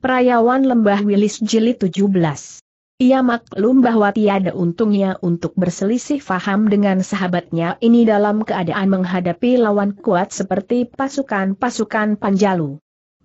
Perayawan Lembah Wilis Jilid 17 ia maklum bahwa tiada untungnya untuk berselisih faham dengan sahabatnya ini dalam keadaan menghadapi lawan kuat seperti pasukan-pasukan Panjalu.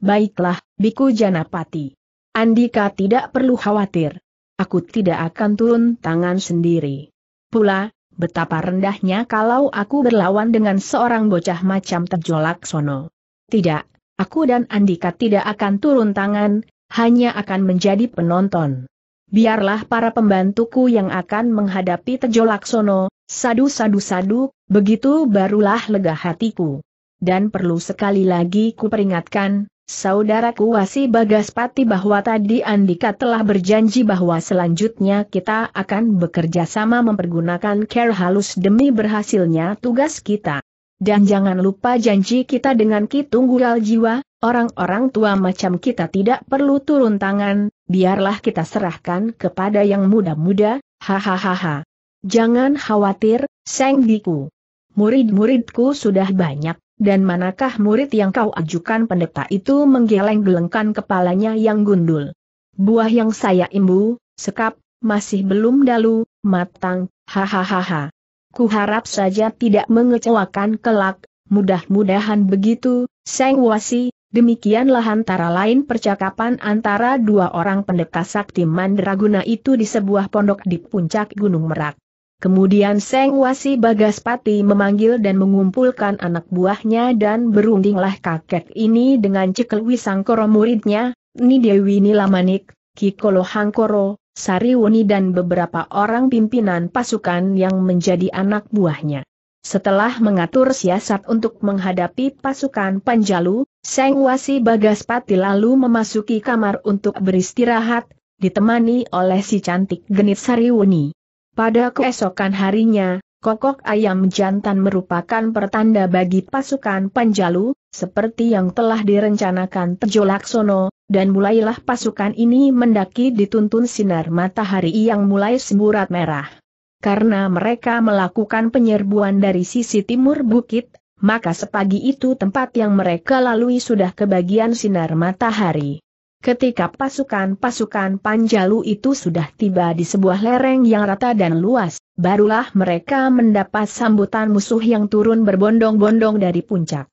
Baiklah, Biku Janapati. Andika tidak perlu khawatir. Aku tidak akan turun tangan sendiri. Pula, betapa rendahnya kalau aku berlawan dengan seorang bocah macam terjolak sono. Tidak, Aku dan Andika tidak akan turun tangan, hanya akan menjadi penonton. Biarlah para pembantuku yang akan menghadapi Tejo Laksono, sadu-sadu-sadu, begitu barulah lega hatiku. Dan perlu sekali lagi kuperingatkan, saudaraku Wasi Bagaspati bahwa tadi Andika telah berjanji bahwa selanjutnya kita akan bekerja sama mempergunakan care halus demi berhasilnya tugas kita. Dan jangan lupa janji kita dengan kitung Tunggal Jiwa, orang-orang tua macam kita tidak perlu turun tangan, biarlah kita serahkan kepada yang muda-muda, hahaha. Jangan khawatir, Seng Diku. Murid-muridku sudah banyak, dan manakah murid yang kau ajukan pendeta itu menggeleng-gelengkan kepalanya yang gundul. Buah yang saya imbu, sekap, masih belum dalu, matang, hahaha. Ku harap saja tidak mengecewakan kelak, mudah-mudahan begitu, Seng Wasi, demikianlah antara lain percakapan antara dua orang pendeta sakti mandraguna itu di sebuah pondok di puncak Gunung Merak. Kemudian Seng Wasi Bagaspati memanggil dan mengumpulkan anak buahnya dan berundinglah kakek ini dengan cekel Wisangkoro muridnya, Nidewi Nilamanik, Kikolo Hangkoro, Sariwuni dan beberapa orang pimpinan pasukan yang menjadi anak buahnya. Setelah mengatur siasat untuk menghadapi pasukan Panjalu, Seng Wasi Bagaspati lalu memasuki kamar untuk beristirahat, ditemani oleh si cantik genit Sariwuni. Pada keesokan harinya, kokok ayam jantan merupakan pertanda bagi pasukan Panjalu, seperti yang telah direncanakan Tejolaksono, dan mulailah pasukan ini mendaki dituntun sinar matahari yang mulai semburat merah. Karena mereka melakukan penyerbuan dari sisi timur bukit, maka sepagi itu tempat yang mereka lalui sudah kebagian sinar matahari. Ketika pasukan-pasukan Panjalu itu sudah tiba di sebuah lereng yang rata dan luas, barulah mereka mendapat sambutan musuh yang turun berbondong-bondong dari puncak.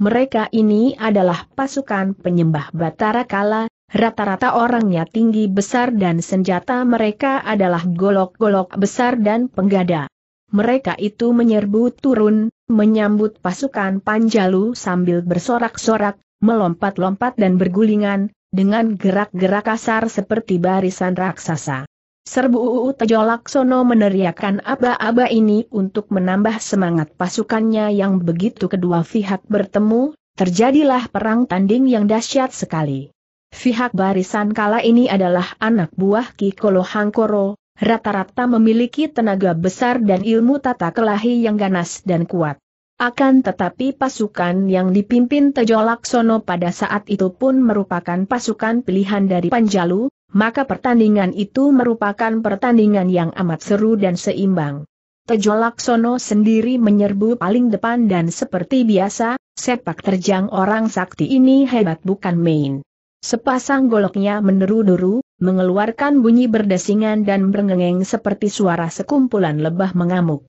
Mereka ini adalah pasukan penyembah Batara Kala, rata-rata orangnya tinggi besar dan senjata mereka adalah golok-golok besar dan penggada. Mereka itu menyerbu turun, menyambut pasukan Panjalu sambil bersorak-sorak, melompat-lompat dan bergulingan, dengan gerak-gerak kasar seperti barisan raksasa. Serbu UU Tejo Laksono meneriakan aba-aba ini untuk menambah semangat pasukannya yang begitu kedua pihak bertemu, terjadilah perang tanding yang dahsyat sekali. Pihak barisan kala ini adalah anak buah Kikolo Hangkoro, rata-rata memiliki tenaga besar dan ilmu tata kelahi yang ganas dan kuat. Akan tetapi pasukan yang dipimpin Tejolaksono pada saat itu pun merupakan pasukan pilihan dari Panjalu, maka pertandingan itu merupakan pertandingan yang amat seru dan seimbang. Tejo Laksono sendiri menyerbu paling depan dan seperti biasa, sepak terjang orang sakti ini hebat bukan main. Sepasang goloknya meneru-deru, mengeluarkan bunyi berdesingan dan berengeng seperti suara sekumpulan lebah mengamuk.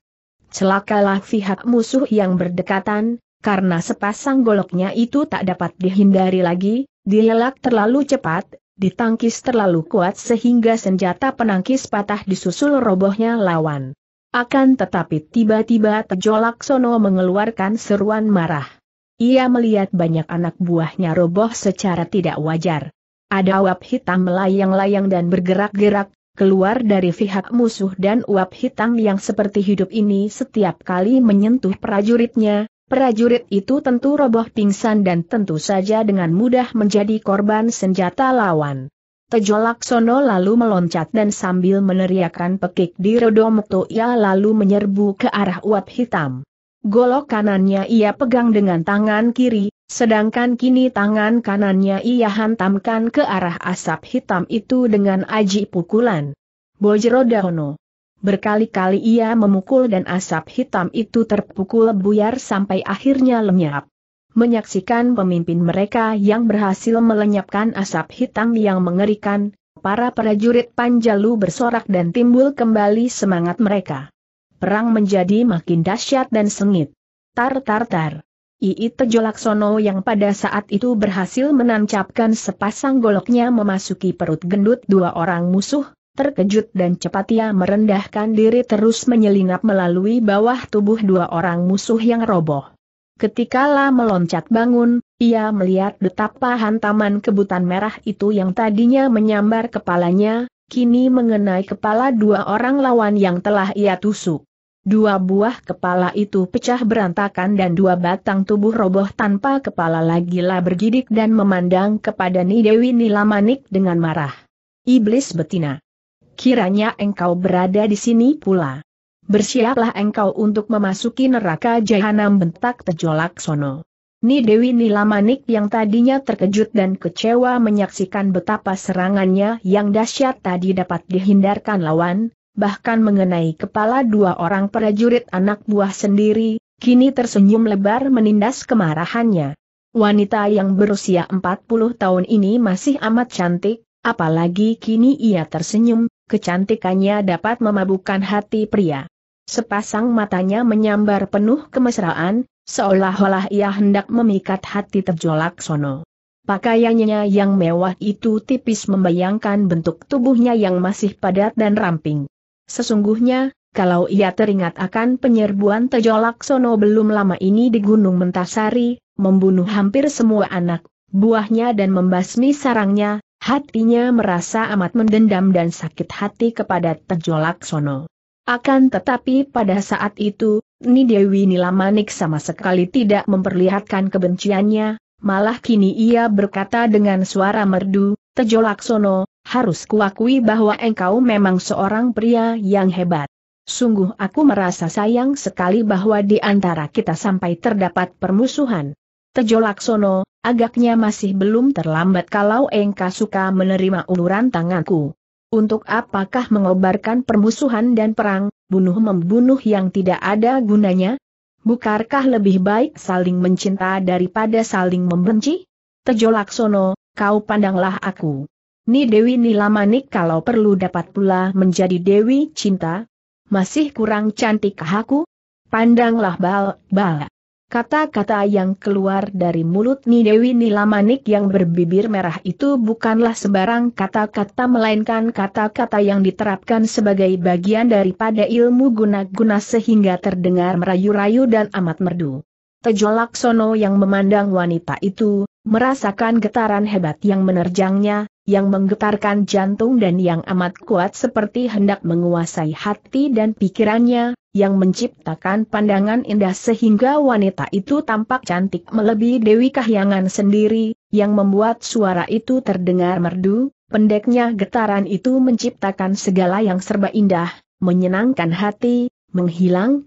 Celakalah pihak musuh yang berdekatan, karena sepasang goloknya itu tak dapat dihindari lagi, dilelak terlalu cepat, ditangkis terlalu kuat sehingga senjata penangkis patah disusul robohnya lawan. Akan tetapi tiba-tiba Tejo Laksono mengeluarkan seruan marah. Ia melihat banyak anak buahnya roboh secara tidak wajar. Ada uap hitam melayang-layang dan bergerak-gerak, keluar dari pihak musuh dan uap hitam yang seperti hidup ini setiap kali menyentuh prajuritnya, Prajurit itu tentu roboh pingsan dan tentu saja dengan mudah menjadi korban senjata lawan. Tejo Laksono lalu meloncat dan sambil meneriakan pekik di Rodomukto ia lalu menyerbu ke arah uap hitam. Golok kanannya ia pegang dengan tangan kiri, sedangkan kini tangan kanannya ia hantamkan ke arah asap hitam itu dengan aji pukulan. Bojro Dahono Berkali-kali ia memukul dan asap hitam itu terpukul buyar sampai akhirnya lenyap. Menyaksikan pemimpin mereka yang berhasil melenyapkan asap hitam yang mengerikan, para prajurit Panjalu bersorak dan timbul kembali semangat mereka. Perang menjadi makin dahsyat dan sengit. Tar tar tar. Ii Tejolaksono yang pada saat itu berhasil menancapkan sepasang goloknya memasuki perut gendut dua orang musuh, Terkejut dan cepat ia merendahkan diri terus menyelinap melalui bawah tubuh dua orang musuh yang roboh. Ketika lah meloncat bangun, ia melihat betapa hantaman kebutan merah itu yang tadinya menyambar kepalanya, kini mengenai kepala dua orang lawan yang telah ia tusuk. Dua buah kepala itu pecah berantakan dan dua batang tubuh roboh tanpa kepala lagi lah bergidik dan memandang kepada Nidewi Nilamanik dengan marah. Iblis betina kiranya engkau berada di sini pula. Bersiaplah engkau untuk memasuki neraka jahanam bentak tejolak sono. Ni Dewi Nilamanik yang tadinya terkejut dan kecewa menyaksikan betapa serangannya yang dahsyat tadi dapat dihindarkan lawan, bahkan mengenai kepala dua orang prajurit anak buah sendiri, kini tersenyum lebar menindas kemarahannya. Wanita yang berusia 40 tahun ini masih amat cantik, apalagi kini ia tersenyum, kecantikannya dapat memabukkan hati pria. Sepasang matanya menyambar penuh kemesraan, seolah-olah ia hendak memikat hati terjolak sono. Pakaiannya yang mewah itu tipis membayangkan bentuk tubuhnya yang masih padat dan ramping. Sesungguhnya, kalau ia teringat akan penyerbuan terjolak Sono belum lama ini di Gunung Mentasari, membunuh hampir semua anak buahnya dan membasmi sarangnya, Hatinya merasa amat mendendam dan sakit hati kepada Tejo Laksono. Akan tetapi pada saat itu, Ni Dewi Nilamanik sama sekali tidak memperlihatkan kebenciannya, malah kini ia berkata dengan suara merdu, Tejo Laksono, harus kuakui bahwa engkau memang seorang pria yang hebat. Sungguh aku merasa sayang sekali bahwa di antara kita sampai terdapat permusuhan. Tejo Laksono, Agaknya masih belum terlambat kalau engkau suka menerima uluran tanganku. Untuk apakah mengobarkan permusuhan dan perang, bunuh-membunuh yang tidak ada gunanya? Bukarkah lebih baik saling mencinta daripada saling membenci? Tejo Laksono, kau pandanglah aku. Ni Dewi Nilamanik kalau perlu dapat pula menjadi Dewi Cinta. Masih kurang cantik aku? Pandanglah bal, bal. Kata-kata yang keluar dari mulut Nidewi Nilamanik yang berbibir merah itu bukanlah sembarang kata-kata melainkan kata-kata yang diterapkan sebagai bagian daripada ilmu guna-guna sehingga terdengar merayu-rayu dan amat merdu. Tejo Laksono yang memandang wanita itu, merasakan getaran hebat yang menerjangnya, yang menggetarkan jantung dan yang amat kuat seperti hendak menguasai hati dan pikirannya, yang menciptakan pandangan indah sehingga wanita itu tampak cantik melebihi Dewi Kahyangan sendiri, yang membuat suara itu terdengar merdu, pendeknya getaran itu menciptakan segala yang serba indah, menyenangkan hati, menghilang,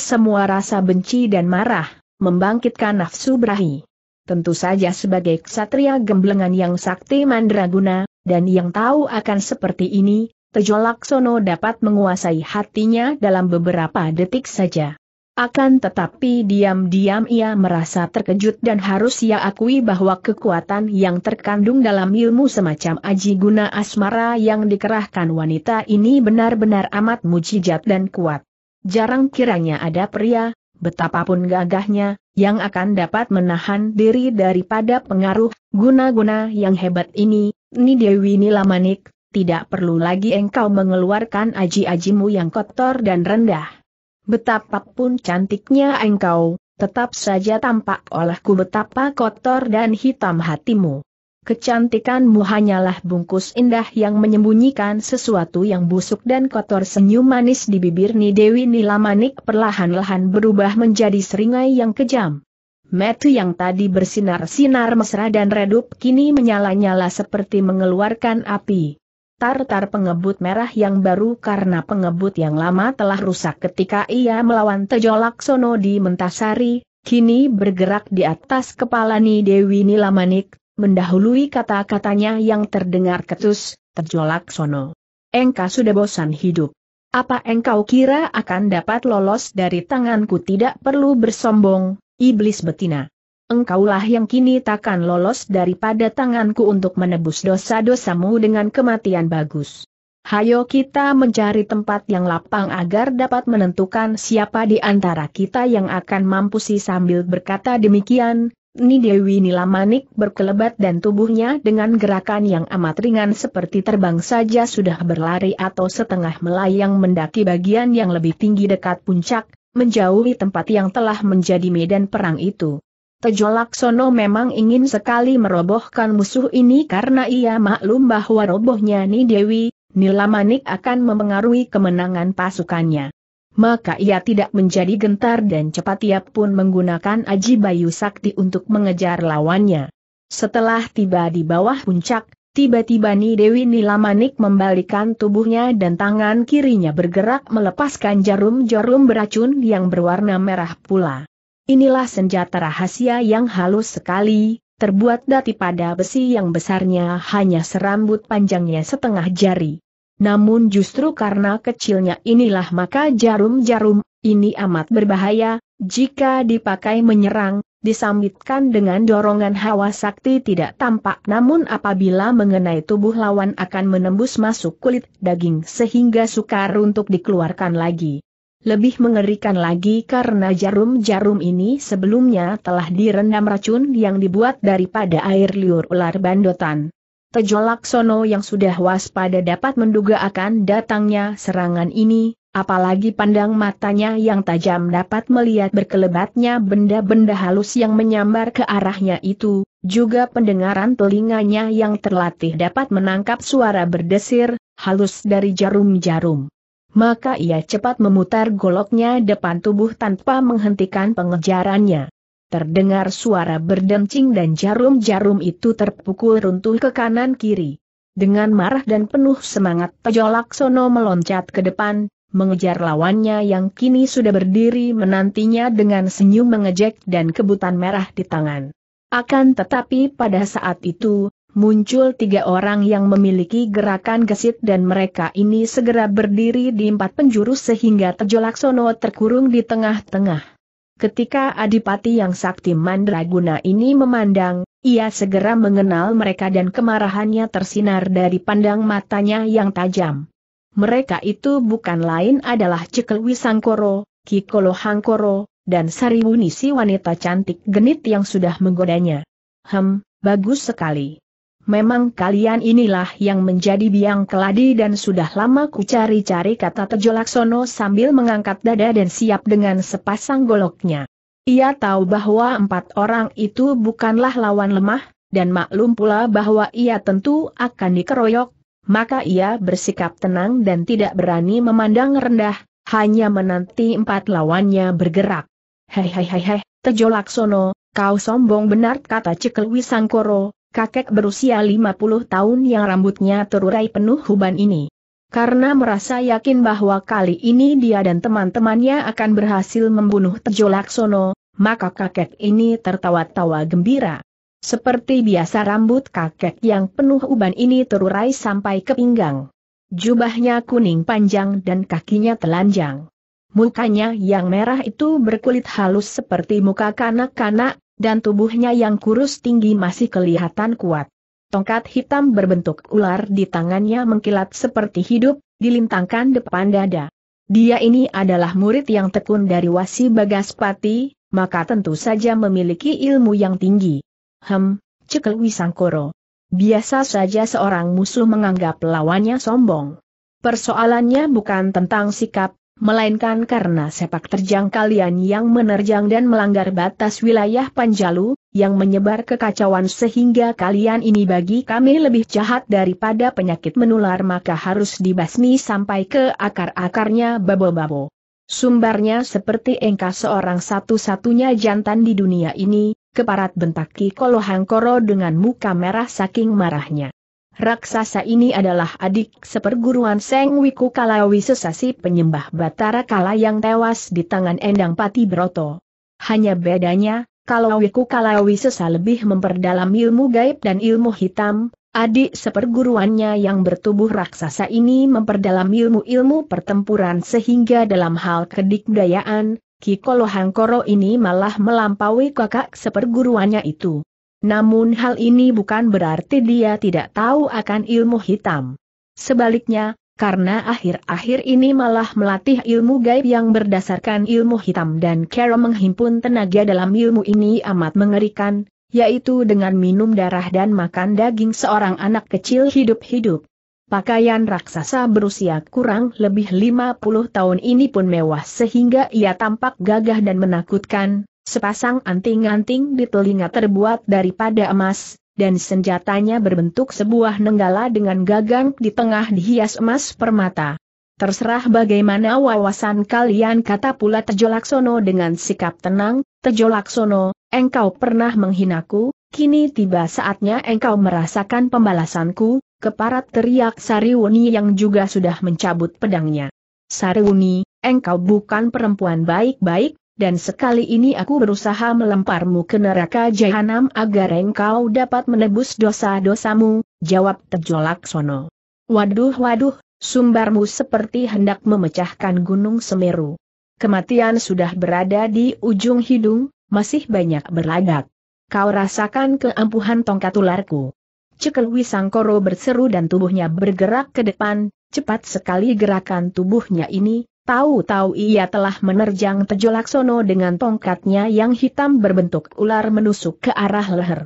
semua rasa benci dan marah, membangkitkan nafsu berahi tentu saja sebagai ksatria gemblengan yang sakti mandraguna, dan yang tahu akan seperti ini, Tejo Laksono dapat menguasai hatinya dalam beberapa detik saja. Akan tetapi diam-diam ia merasa terkejut dan harus ia akui bahwa kekuatan yang terkandung dalam ilmu semacam aji guna asmara yang dikerahkan wanita ini benar-benar amat mujizat dan kuat. Jarang kiranya ada pria, betapapun gagahnya, yang akan dapat menahan diri daripada pengaruh guna-guna yang hebat ini, Ni Dewi Nilamanik, tidak perlu lagi engkau mengeluarkan aji-ajimu yang kotor dan rendah. Betapapun cantiknya engkau, tetap saja tampak olehku betapa kotor dan hitam hatimu kecantikanmu hanyalah bungkus indah yang menyembunyikan sesuatu yang busuk dan kotor senyum manis di bibir Ni Dewi Nilamanik perlahan-lahan berubah menjadi seringai yang kejam. Metu yang tadi bersinar-sinar mesra dan redup kini menyala-nyala seperti mengeluarkan api. Tartar pengebut merah yang baru karena pengebut yang lama telah rusak ketika ia melawan Tejo Laksono di Mentasari, kini bergerak di atas kepala Ni Dewi Nilamanik, mendahului kata-katanya yang terdengar ketus, terjolak sono. Engkau sudah bosan hidup. Apa engkau kira akan dapat lolos dari tanganku tidak perlu bersombong, iblis betina. Engkaulah yang kini takkan lolos daripada tanganku untuk menebus dosa-dosamu dengan kematian bagus. Hayo kita mencari tempat yang lapang agar dapat menentukan siapa di antara kita yang akan mampusi sambil berkata demikian, Nidewi Nilamanik berkelebat dan tubuhnya dengan gerakan yang amat ringan seperti terbang saja sudah berlari atau setengah melayang mendaki bagian yang lebih tinggi dekat puncak, menjauhi tempat yang telah menjadi medan perang itu. Tejo Laksono memang ingin sekali merobohkan musuh ini karena ia maklum bahwa robohnya Nidewi Nilamanik akan mempengaruhi kemenangan pasukannya maka ia tidak menjadi gentar dan cepat ia pun menggunakan Aji Bayu Sakti untuk mengejar lawannya. Setelah tiba di bawah puncak, tiba-tiba Ni Dewi Nilamanik membalikan tubuhnya dan tangan kirinya bergerak melepaskan jarum-jarum beracun yang berwarna merah pula. Inilah senjata rahasia yang halus sekali, terbuat dari pada besi yang besarnya hanya serambut panjangnya setengah jari. Namun justru karena kecilnya inilah maka jarum-jarum ini amat berbahaya, jika dipakai menyerang, disambitkan dengan dorongan hawa sakti tidak tampak namun apabila mengenai tubuh lawan akan menembus masuk kulit daging sehingga sukar untuk dikeluarkan lagi. Lebih mengerikan lagi karena jarum-jarum ini sebelumnya telah direndam racun yang dibuat daripada air liur ular bandotan. Tejo Laksono yang sudah waspada dapat menduga akan datangnya serangan ini, apalagi pandang matanya yang tajam dapat melihat berkelebatnya benda-benda halus yang menyambar ke arahnya itu, juga pendengaran telinganya yang terlatih dapat menangkap suara berdesir, halus dari jarum-jarum maka ia cepat memutar goloknya depan tubuh tanpa menghentikan pengejarannya. Terdengar suara berdencing dan jarum-jarum itu terpukul runtuh ke kanan kiri. Dengan marah dan penuh semangat Tejo Laksono meloncat ke depan, mengejar lawannya yang kini sudah berdiri menantinya dengan senyum mengejek dan kebutan merah di tangan. Akan tetapi pada saat itu, muncul tiga orang yang memiliki gerakan gesit dan mereka ini segera berdiri di empat penjuru sehingga Tejo Laksono terkurung di tengah-tengah. Ketika Adipati yang sakti mandraguna ini memandang, ia segera mengenal mereka dan kemarahannya tersinar dari pandang matanya yang tajam. Mereka itu bukan lain adalah Cekel Wisangkoro, Kikolo Hangkoro, dan Sariwuni si wanita cantik genit yang sudah menggodanya. Hem, bagus sekali. Memang kalian inilah yang menjadi biang keladi dan sudah lama ku cari-cari kata Tejolaksono sambil mengangkat dada dan siap dengan sepasang goloknya. Ia tahu bahwa empat orang itu bukanlah lawan lemah, dan maklum pula bahwa ia tentu akan dikeroyok, maka ia bersikap tenang dan tidak berani memandang rendah, hanya menanti empat lawannya bergerak. Hei hei hei hei, Tejolaksono, kau sombong benar kata Cekelwi Sangkoro kakek berusia 50 tahun yang rambutnya terurai penuh huban ini. Karena merasa yakin bahwa kali ini dia dan teman-temannya akan berhasil membunuh Tejo Laksono, maka kakek ini tertawa-tawa gembira. Seperti biasa rambut kakek yang penuh uban ini terurai sampai ke pinggang. Jubahnya kuning panjang dan kakinya telanjang. Mukanya yang merah itu berkulit halus seperti muka kanak-kanak, dan tubuhnya yang kurus tinggi masih kelihatan kuat. Tongkat hitam berbentuk ular di tangannya mengkilat seperti hidup, dilintangkan depan dada. Dia ini adalah murid yang tekun dari Wasi Bagaspati, maka tentu saja memiliki ilmu yang tinggi. Hem, cekel Wisangkoro. Biasa saja seorang musuh menganggap lawannya sombong. Persoalannya bukan tentang sikap, melainkan karena sepak terjang kalian yang menerjang dan melanggar batas wilayah Panjalu, yang menyebar kekacauan sehingga kalian ini bagi kami lebih jahat daripada penyakit menular maka harus dibasmi sampai ke akar-akarnya babo-babo. Sumbarnya seperti engkau seorang satu-satunya jantan di dunia ini, keparat bentak Ki Kolohangkoro dengan muka merah saking marahnya. Raksasa ini adalah adik seperguruan Seng Wiku Kalawi sesasi penyembah Batara Kala yang tewas di tangan Endang Pati Broto. Hanya bedanya, kalau Wiku Kalawi sesa lebih memperdalam ilmu gaib dan ilmu hitam, adik seperguruannya yang bertubuh raksasa ini memperdalam ilmu-ilmu pertempuran sehingga dalam hal kedikdayaan, Kikolo Hangkoro ini malah melampaui kakak seperguruannya itu. Namun hal ini bukan berarti dia tidak tahu akan ilmu hitam. Sebaliknya, karena akhir-akhir ini malah melatih ilmu gaib yang berdasarkan ilmu hitam dan Carol menghimpun tenaga dalam ilmu ini amat mengerikan, yaitu dengan minum darah dan makan daging seorang anak kecil hidup-hidup. Pakaian raksasa berusia kurang lebih 50 tahun ini pun mewah sehingga ia tampak gagah dan menakutkan, Sepasang anting-anting di telinga terbuat daripada emas, dan senjatanya berbentuk sebuah nenggala dengan gagang di tengah dihias emas permata. Terserah bagaimana wawasan kalian kata pula Tejo Laksono dengan sikap tenang, Tejo Laksono, engkau pernah menghinaku, kini tiba saatnya engkau merasakan pembalasanku, keparat teriak Sariwuni yang juga sudah mencabut pedangnya. Sariwuni, engkau bukan perempuan baik-baik, dan sekali ini aku berusaha melemparmu ke neraka jahanam agar engkau dapat menebus dosa-dosamu, jawab Tejo Sono. Waduh waduh, sumbarmu seperti hendak memecahkan gunung Semeru. Kematian sudah berada di ujung hidung, masih banyak berlagak. Kau rasakan keampuhan tongkat ularku. Cekel Wisangkoro berseru dan tubuhnya bergerak ke depan, cepat sekali gerakan tubuhnya ini, Tahu-tahu ia telah menerjang Tejolaksono dengan tongkatnya yang hitam berbentuk ular menusuk ke arah leher.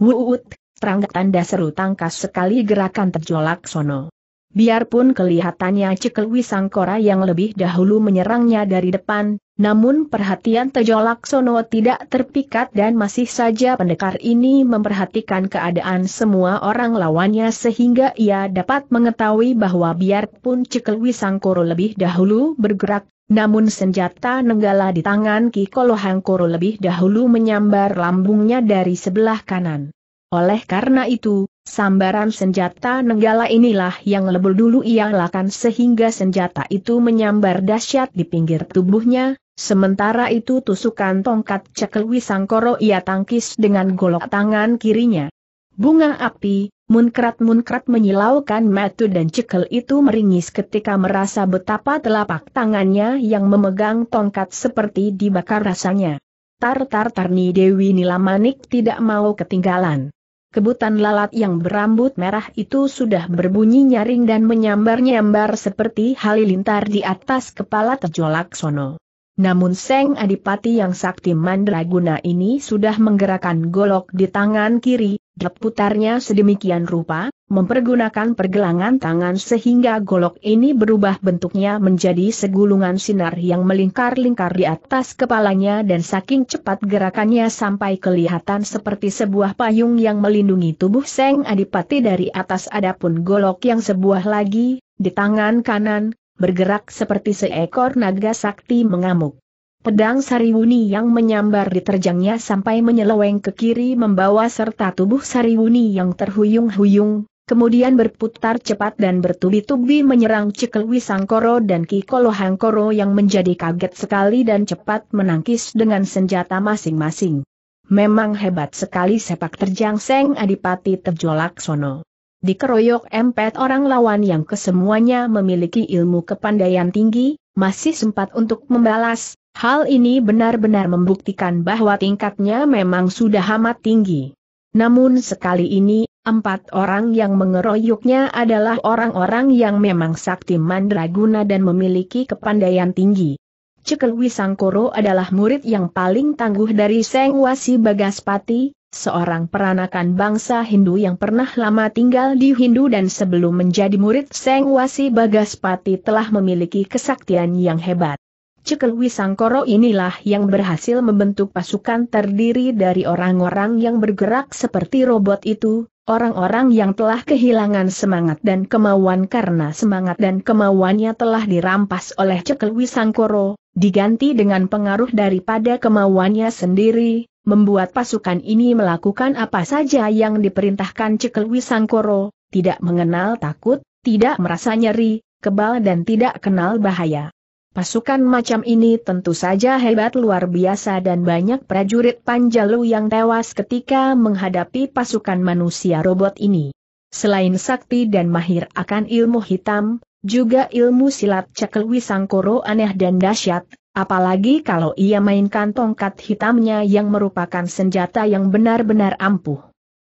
Wuut, terangkat tanda seru tangkas sekali gerakan Tejolaksono. Biarpun kelihatannya Cekelwi Sangkora yang lebih dahulu menyerangnya dari depan, namun perhatian Tejo Laksono tidak terpikat dan masih saja pendekar ini memperhatikan keadaan semua orang lawannya sehingga ia dapat mengetahui bahwa biarpun Cekel Wisangkoro lebih dahulu bergerak, namun senjata nenggala di tangan Ki Hangkoro lebih dahulu menyambar lambungnya dari sebelah kanan. Oleh karena itu, sambaran senjata nenggala inilah yang lebur dulu ia lakukan sehingga senjata itu menyambar dahsyat di pinggir tubuhnya, Sementara itu tusukan tongkat cekel Wisangkoro ia tangkis dengan golok tangan kirinya. Bunga api, munkrat-munkrat menyilaukan metu dan cekel itu meringis ketika merasa betapa telapak tangannya yang memegang tongkat seperti dibakar rasanya. Tar-tar-tarni Dewi Nilamanik tidak mau ketinggalan. Kebutan lalat yang berambut merah itu sudah berbunyi nyaring dan menyambar-nyambar seperti halilintar di atas kepala terjolak sono. Namun Seng Adipati yang sakti mandraguna ini sudah menggerakkan golok di tangan kiri, putarnya sedemikian rupa, mempergunakan pergelangan tangan sehingga golok ini berubah bentuknya menjadi segulungan sinar yang melingkar-lingkar di atas kepalanya dan saking cepat gerakannya sampai kelihatan seperti sebuah payung yang melindungi tubuh Seng Adipati dari atas adapun golok yang sebuah lagi, di tangan kanan, bergerak seperti seekor naga sakti mengamuk. Pedang Sariwuni yang menyambar diterjangnya sampai menyeleweng ke kiri membawa serta tubuh Sariwuni yang terhuyung-huyung, kemudian berputar cepat dan bertubi-tubi menyerang Cikel Wisangkoro dan Kikolo Hangkoro yang menjadi kaget sekali dan cepat menangkis dengan senjata masing-masing. Memang hebat sekali sepak terjang Seng Adipati Tejolaksono dikeroyok empat orang lawan yang kesemuanya memiliki ilmu kepandaian tinggi, masih sempat untuk membalas, hal ini benar-benar membuktikan bahwa tingkatnya memang sudah amat tinggi. Namun sekali ini, empat orang yang mengeroyoknya adalah orang-orang yang memang sakti mandraguna dan memiliki kepandaian tinggi. Cekelwisangkoro Sangkoro adalah murid yang paling tangguh dari Seng Wasi Bagaspati, seorang peranakan bangsa Hindu yang pernah lama tinggal di Hindu dan sebelum menjadi murid Seng Wasi Bagaspati telah memiliki kesaktian yang hebat. Cekel Wisangkoro inilah yang berhasil membentuk pasukan terdiri dari orang-orang yang bergerak seperti robot itu, orang-orang yang telah kehilangan semangat dan kemauan karena semangat dan kemauannya telah dirampas oleh Cekel Wisangkoro, diganti dengan pengaruh daripada kemauannya sendiri, membuat pasukan ini melakukan apa saja yang diperintahkan Cekel Wisangkoro, tidak mengenal takut, tidak merasa nyeri, kebal dan tidak kenal bahaya. Pasukan macam ini tentu saja hebat luar biasa dan banyak prajurit Panjalu yang tewas ketika menghadapi pasukan manusia robot ini. Selain sakti dan mahir akan ilmu hitam, juga ilmu silat cekel Wisangkoro aneh dan dahsyat, Apalagi kalau ia mainkan tongkat hitamnya yang merupakan senjata yang benar-benar ampuh.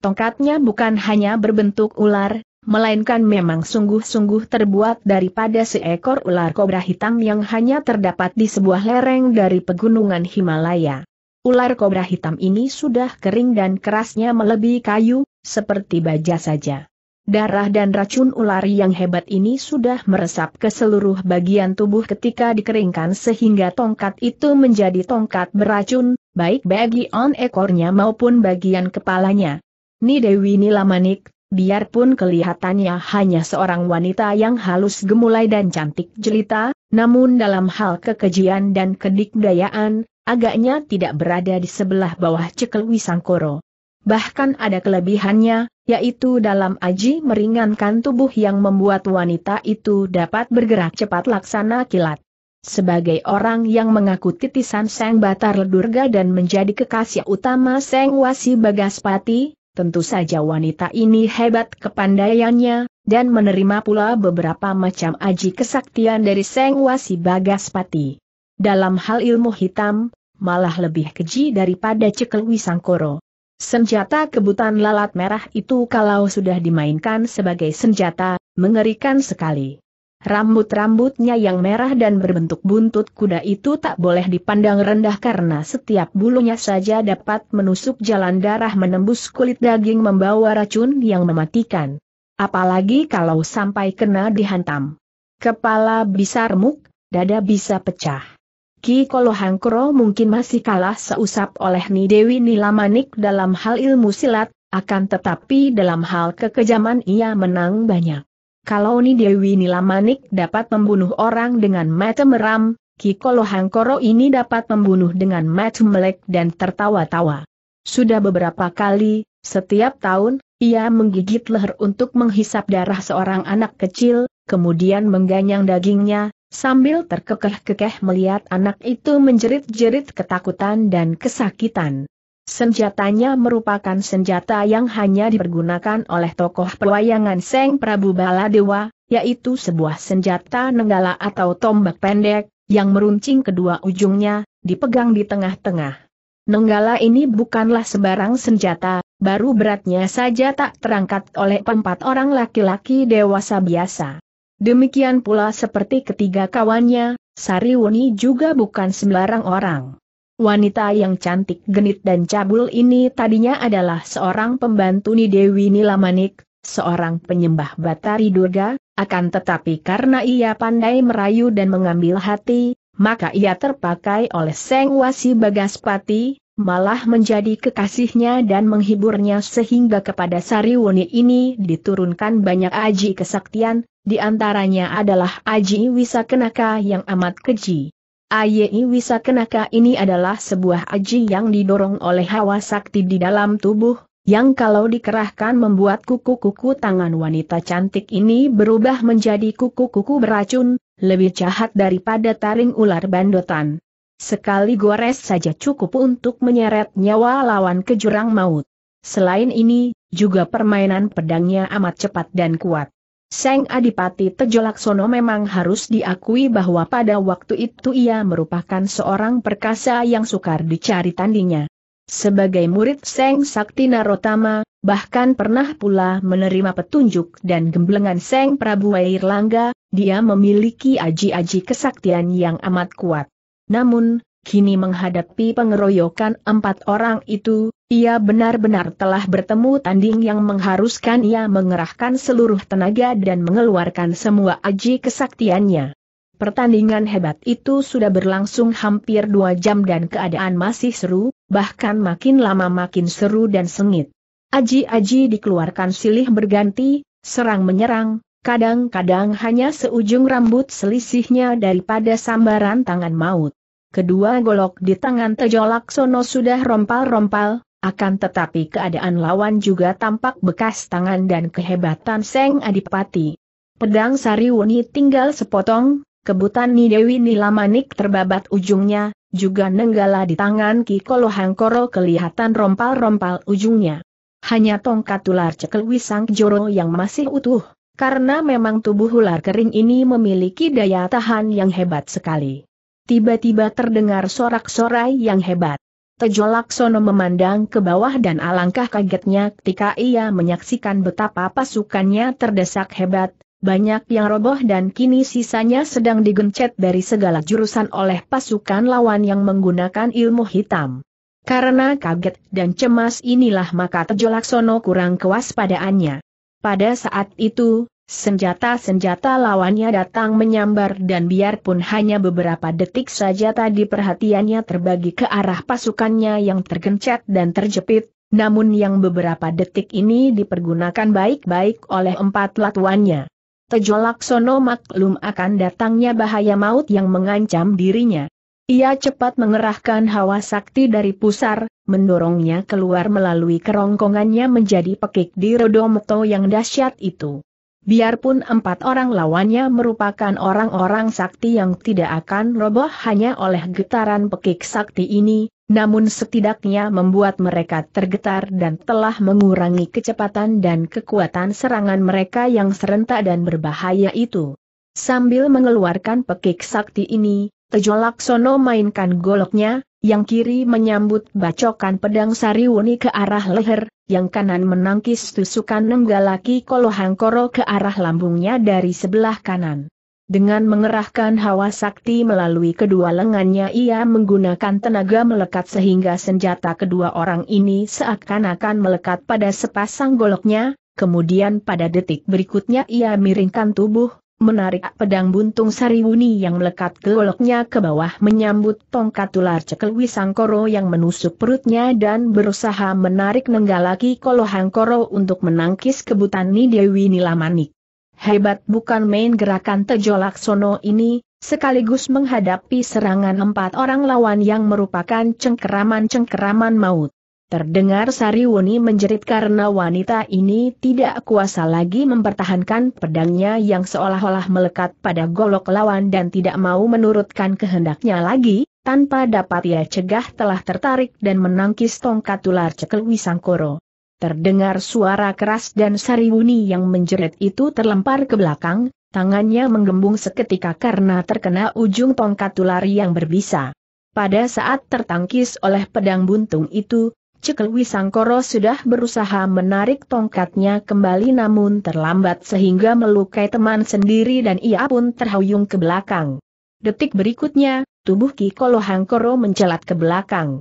Tongkatnya bukan hanya berbentuk ular, melainkan memang sungguh-sungguh terbuat daripada seekor ular kobra hitam yang hanya terdapat di sebuah lereng dari pegunungan Himalaya. Ular kobra hitam ini sudah kering dan kerasnya melebihi kayu, seperti baja saja. Darah dan racun ular yang hebat ini sudah meresap ke seluruh bagian tubuh ketika dikeringkan sehingga tongkat itu menjadi tongkat beracun, baik bagi on ekornya maupun bagian kepalanya. Ni Dewi Nilamanik, biarpun kelihatannya hanya seorang wanita yang halus gemulai dan cantik jelita, namun dalam hal kekejian dan kedikdayaan, agaknya tidak berada di sebelah bawah cekel Wisangkoro. Bahkan ada kelebihannya, yaitu dalam aji meringankan tubuh yang membuat wanita itu dapat bergerak cepat laksana kilat. Sebagai orang yang mengaku titisan Seng Batar Durga dan menjadi kekasih utama Seng Wasi Bagaspati, tentu saja wanita ini hebat kepandaiannya, dan menerima pula beberapa macam aji kesaktian dari Seng Wasi Bagaspati. Dalam hal ilmu hitam, malah lebih keji daripada Cekel Wisangkoro. Senjata kebutan lalat merah itu kalau sudah dimainkan sebagai senjata, mengerikan sekali. Rambut-rambutnya yang merah dan berbentuk buntut kuda itu tak boleh dipandang rendah karena setiap bulunya saja dapat menusuk jalan darah menembus kulit daging membawa racun yang mematikan. Apalagi kalau sampai kena dihantam. Kepala bisa remuk, dada bisa pecah. Ki Kolohangkro mungkin masih kalah seusap oleh Nidewi Nilamanik dalam hal ilmu silat, akan tetapi dalam hal kekejaman ia menang banyak. Kalau Nidewi Nilamanik dapat membunuh orang dengan mata meram, Ki Kolohangkro ini dapat membunuh dengan mata melek dan tertawa-tawa. Sudah beberapa kali, setiap tahun, ia menggigit leher untuk menghisap darah seorang anak kecil, kemudian mengganyang dagingnya, Sambil terkekeh-kekeh melihat anak itu menjerit-jerit ketakutan dan kesakitan. Senjatanya merupakan senjata yang hanya dipergunakan oleh tokoh pewayangan Seng Prabu Baladewa, yaitu sebuah senjata nenggala atau tombak pendek, yang meruncing kedua ujungnya, dipegang di tengah-tengah. Nenggala ini bukanlah sebarang senjata, baru beratnya saja tak terangkat oleh empat orang laki-laki dewasa biasa. Demikian pula seperti ketiga kawannya, Sariwuni juga bukan sembarang orang. Wanita yang cantik genit dan cabul ini tadinya adalah seorang pembantu Ni Dewi Nilamanik, seorang penyembah Batari Durga, akan tetapi karena ia pandai merayu dan mengambil hati, maka ia terpakai oleh Seng Wasi Bagaspati, malah menjadi kekasihnya dan menghiburnya sehingga kepada Sariwoni ini diturunkan banyak aji kesaktian, di antaranya adalah aji Wisakenaka yang amat keji. Ayi Wisakenaka ini adalah sebuah aji yang didorong oleh hawa sakti di dalam tubuh, yang kalau dikerahkan membuat kuku-kuku tangan wanita cantik ini berubah menjadi kuku-kuku beracun, lebih jahat daripada taring ular bandotan. Sekali gores saja cukup untuk menyeret nyawa lawan ke jurang maut. Selain ini, juga permainan pedangnya amat cepat dan kuat. Seng Adipati Tejolaksono memang harus diakui bahwa pada waktu itu ia merupakan seorang perkasa yang sukar dicari tandingnya. Sebagai murid Seng Sakti Narotama, bahkan pernah pula menerima petunjuk dan gemblengan Seng Prabu Airlangga, dia memiliki aji-aji kesaktian yang amat kuat. Namun, kini menghadapi pengeroyokan empat orang itu, ia benar-benar telah bertemu tanding yang mengharuskan ia mengerahkan seluruh tenaga dan mengeluarkan semua aji kesaktiannya. Pertandingan hebat itu sudah berlangsung hampir dua jam dan keadaan masih seru, bahkan makin lama makin seru dan sengit. Aji-aji dikeluarkan silih berganti, serang menyerang, kadang-kadang hanya seujung rambut selisihnya daripada sambaran tangan maut. Kedua golok di tangan Tejo Laksono sudah rompal-rompal, akan tetapi keadaan lawan juga tampak bekas tangan dan kehebatan Seng Adipati. Pedang Sariwuni tinggal sepotong, kebutan Nidewi Nilamanik terbabat ujungnya, juga nenggala di tangan Ki Kolohangkoro kelihatan rompal-rompal ujungnya. Hanya tongkat ular cekel Wisang Joro yang masih utuh, karena memang tubuh ular kering ini memiliki daya tahan yang hebat sekali tiba-tiba terdengar sorak-sorai yang hebat. Tejo Laksono memandang ke bawah dan alangkah kagetnya ketika ia menyaksikan betapa pasukannya terdesak hebat, banyak yang roboh dan kini sisanya sedang digencet dari segala jurusan oleh pasukan lawan yang menggunakan ilmu hitam. Karena kaget dan cemas inilah maka Tejo Laksono kurang kewaspadaannya. Pada saat itu, Senjata-senjata lawannya datang menyambar dan biarpun hanya beberapa detik saja tadi perhatiannya terbagi ke arah pasukannya yang tergencet dan terjepit, namun yang beberapa detik ini dipergunakan baik-baik oleh empat latuannya. Tejo Laksono maklum akan datangnya bahaya maut yang mengancam dirinya. Ia cepat mengerahkan hawa sakti dari pusar, mendorongnya keluar melalui kerongkongannya menjadi pekik di Rodomoto yang dahsyat itu. Biarpun empat orang lawannya merupakan orang-orang sakti yang tidak akan roboh hanya oleh getaran pekik sakti ini, namun setidaknya membuat mereka tergetar dan telah mengurangi kecepatan dan kekuatan serangan mereka yang serentak dan berbahaya itu. Sambil mengeluarkan pekik sakti ini, Tejolak Sono mainkan goloknya, yang kiri menyambut bacokan pedang Sariwuni ke arah leher, yang kanan menangkis tusukan nenggalaki koro ke arah lambungnya dari sebelah kanan. Dengan mengerahkan hawa sakti melalui kedua lengannya ia menggunakan tenaga melekat sehingga senjata kedua orang ini seakan-akan melekat pada sepasang goloknya, kemudian pada detik berikutnya ia miringkan tubuh, menarik pedang buntung sariwuni yang melekat ke goloknya ke bawah menyambut tongkat ular cekel Wisangkoro yang menusuk perutnya dan berusaha menarik nenggalaki Kolohangkoro untuk menangkis kebutan Nidewi Nilamanik. Hebat bukan main gerakan Tejolaksono ini, sekaligus menghadapi serangan empat orang lawan yang merupakan cengkeraman-cengkeraman maut. Terdengar Sariwuni menjerit karena wanita ini tidak kuasa lagi mempertahankan pedangnya yang seolah-olah melekat pada golok lawan dan tidak mau menurutkan kehendaknya lagi, tanpa dapat ia cegah telah tertarik dan menangkis tongkat ular cekel Wisangkoro. Terdengar suara keras dan Sariwuni yang menjerit itu terlempar ke belakang, tangannya menggembung seketika karena terkena ujung tongkat ular yang berbisa. Pada saat tertangkis oleh pedang buntung itu, Cekel Wisangkoro sudah berusaha menarik tongkatnya kembali namun terlambat sehingga melukai teman sendiri dan ia pun terhuyung ke belakang. Detik berikutnya, tubuh Kikolo Hangkoro mencelat ke belakang.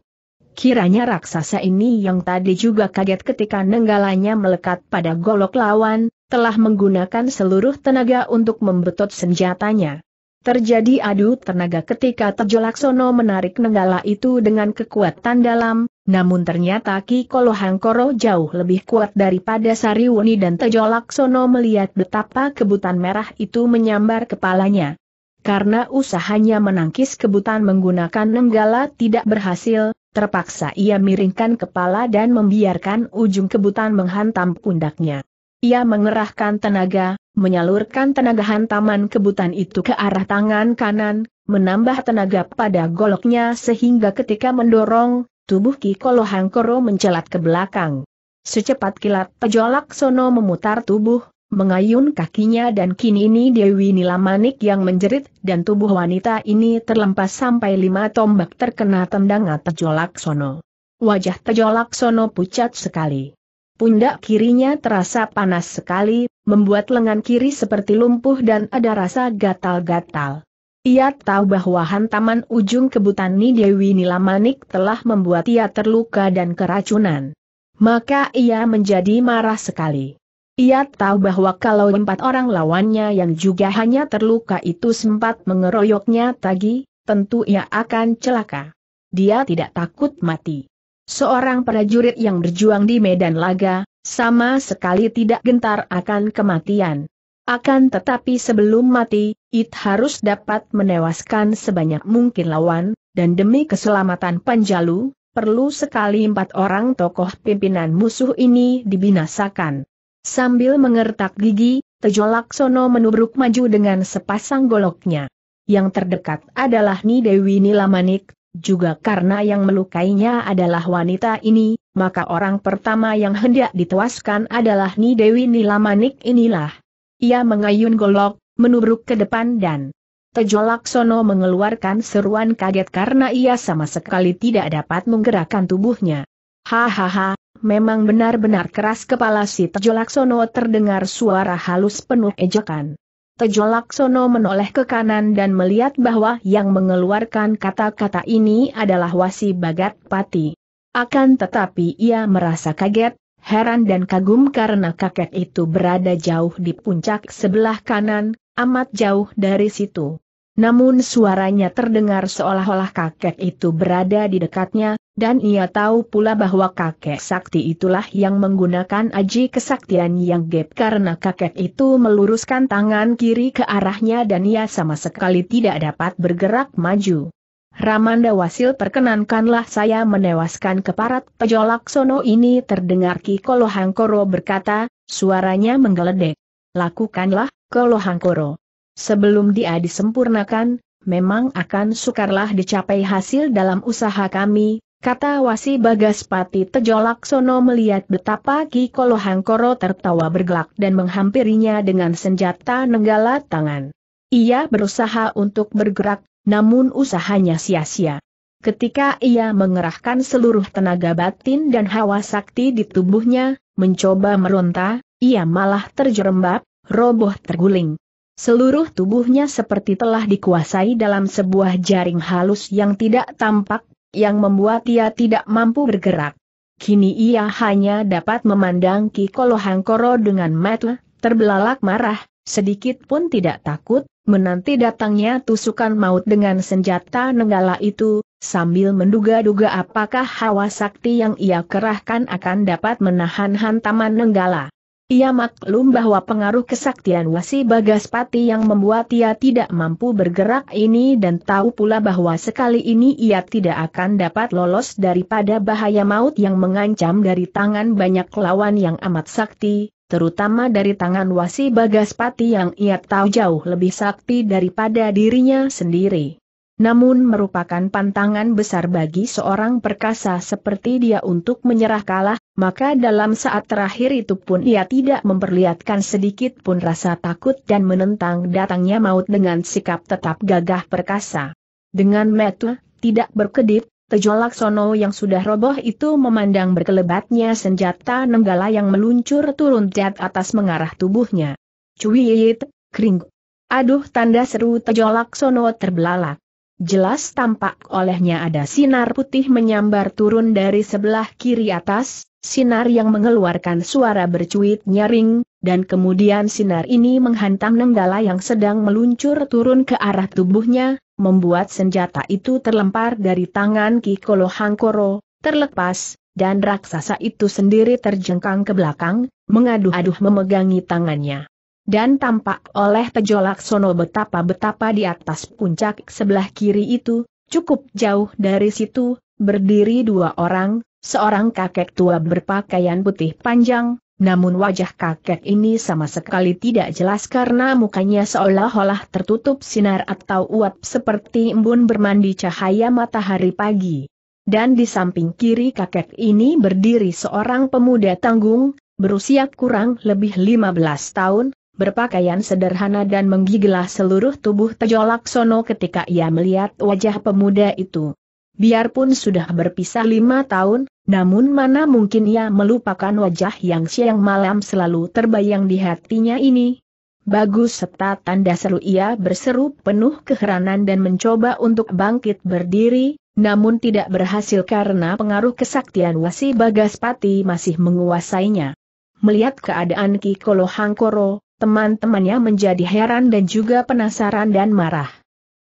Kiranya raksasa ini yang tadi juga kaget ketika nenggalanya melekat pada golok lawan, telah menggunakan seluruh tenaga untuk membetot senjatanya. Terjadi adu tenaga ketika Tejo Laksono menarik nenggala itu dengan kekuatan dalam, namun ternyata Ki Kolohang Koro jauh lebih kuat daripada Sariwuni dan Tejo Laksono melihat betapa kebutan merah itu menyambar kepalanya. Karena usahanya menangkis kebutan menggunakan nenggala tidak berhasil, terpaksa ia miringkan kepala dan membiarkan ujung kebutan menghantam pundaknya. Ia mengerahkan tenaga, menyalurkan tenaga hantaman kebutan itu ke arah tangan kanan, menambah tenaga pada goloknya sehingga ketika mendorong, tubuh Ki Kolohangkoro mencelat ke belakang. Secepat kilat pejolak Sono memutar tubuh, mengayun kakinya dan kini ini Dewi Nilamanik yang menjerit dan tubuh wanita ini terlempas sampai lima tombak terkena tendangan pejolak Sono. Wajah pejolak Sono pucat sekali. Pundak kirinya terasa panas sekali, membuat lengan kiri seperti lumpuh dan ada rasa gatal-gatal. Ia tahu bahwa hantaman ujung kebutan Ni Dewi Nilamanik telah membuat ia terluka dan keracunan. Maka ia menjadi marah sekali. Ia tahu bahwa kalau empat orang lawannya yang juga hanya terluka itu sempat mengeroyoknya tagi, tentu ia akan celaka. Dia tidak takut mati. Seorang prajurit yang berjuang di medan laga, sama sekali tidak gentar akan kematian. Akan tetapi sebelum mati, It harus dapat menewaskan sebanyak mungkin lawan, dan demi keselamatan Panjalu, perlu sekali empat orang tokoh pimpinan musuh ini dibinasakan. Sambil mengertak gigi, Tejo Laksono menubruk maju dengan sepasang goloknya. Yang terdekat adalah Ni Dewi Nilamanik, juga karena yang melukainya adalah wanita ini, maka orang pertama yang hendak dituaskan adalah Ni Dewi Nilamanik inilah. Ia mengayun golok, menubruk ke depan dan Tejo Laksono mengeluarkan seruan kaget karena ia sama sekali tidak dapat menggerakkan tubuhnya. Hahaha, memang benar-benar keras kepala si Tejo Laksono terdengar suara halus penuh ejekan. Tejo Laksono menoleh ke kanan dan melihat bahwa yang mengeluarkan kata-kata ini adalah Wasi Bagat Pati. Akan tetapi ia merasa kaget, heran dan kagum karena kakek itu berada jauh di puncak sebelah kanan, amat jauh dari situ. Namun suaranya terdengar seolah-olah kakek itu berada di dekatnya, dan ia tahu pula bahwa kakek sakti itulah yang menggunakan aji kesaktian yang gap karena kakek itu meluruskan tangan kiri ke arahnya dan ia sama sekali tidak dapat bergerak maju. Ramanda Wasil perkenankanlah saya menewaskan keparat pejolak sono ini terdengar Ki Hangkoro berkata, suaranya menggeledek lakukanlah, Kolohangkoro. Sebelum dia disempurnakan, memang akan sukarlah dicapai hasil dalam usaha kami, kata Wasi Bagaspati Tejolaksono melihat betapa Ki Kolohangkoro tertawa bergelak dan menghampirinya dengan senjata nenggala tangan. Ia berusaha untuk bergerak, namun usahanya sia-sia. Ketika ia mengerahkan seluruh tenaga batin dan hawa sakti di tubuhnya, mencoba meronta, ia malah terjerembab, roboh terguling. Seluruh tubuhnya seperti telah dikuasai dalam sebuah jaring halus yang tidak tampak, yang membuat ia tidak mampu bergerak. Kini ia hanya dapat memandang Ki Kolohangkoro dengan mata, terbelalak marah, sedikit pun tidak takut, menanti datangnya tusukan maut dengan senjata nenggala itu, sambil menduga-duga apakah hawa sakti yang ia kerahkan akan dapat menahan hantaman nenggala. Ia maklum bahwa pengaruh kesaktian wasi Bagaspati yang membuat ia tidak mampu bergerak ini dan tahu pula bahwa sekali ini ia tidak akan dapat lolos daripada bahaya maut yang mengancam dari tangan banyak lawan yang amat sakti, terutama dari tangan wasi Bagaspati yang ia tahu jauh lebih sakti daripada dirinya sendiri namun merupakan pantangan besar bagi seorang perkasa seperti dia untuk menyerah kalah, maka dalam saat terakhir itu pun ia tidak memperlihatkan sedikit pun rasa takut dan menentang datangnya maut dengan sikap tetap gagah perkasa. Dengan metu, tidak berkedip, Tejo Laksono yang sudah roboh itu memandang berkelebatnya senjata nenggala yang meluncur turun jat atas mengarah tubuhnya. Cuiit, kering. Aduh tanda seru Tejo Laksono terbelalak. Jelas tampak olehnya ada sinar putih menyambar turun dari sebelah kiri atas, sinar yang mengeluarkan suara bercuit nyaring, dan kemudian sinar ini menghantam nenggala yang sedang meluncur turun ke arah tubuhnya, membuat senjata itu terlempar dari tangan Kikolo Hangkoro, terlepas, dan raksasa itu sendiri terjengkang ke belakang, mengaduh-aduh memegangi tangannya dan tampak oleh pejolak sono betapa-betapa di atas puncak sebelah kiri itu, cukup jauh dari situ, berdiri dua orang, seorang kakek tua berpakaian putih panjang, namun wajah kakek ini sama sekali tidak jelas karena mukanya seolah-olah tertutup sinar atau uap seperti embun bermandi cahaya matahari pagi. Dan di samping kiri kakek ini berdiri seorang pemuda tanggung, berusia kurang lebih 15 tahun, berpakaian sederhana dan menggigilah seluruh tubuh Tejo Laksono ketika ia melihat wajah pemuda itu. Biarpun sudah berpisah lima tahun, namun mana mungkin ia melupakan wajah yang siang malam selalu terbayang di hatinya ini. Bagus serta tanda seru ia berseru penuh keheranan dan mencoba untuk bangkit berdiri, namun tidak berhasil karena pengaruh kesaktian Wasi Bagaspati masih menguasainya. Melihat keadaan Kikolo Hangkoro, teman-temannya menjadi heran dan juga penasaran dan marah.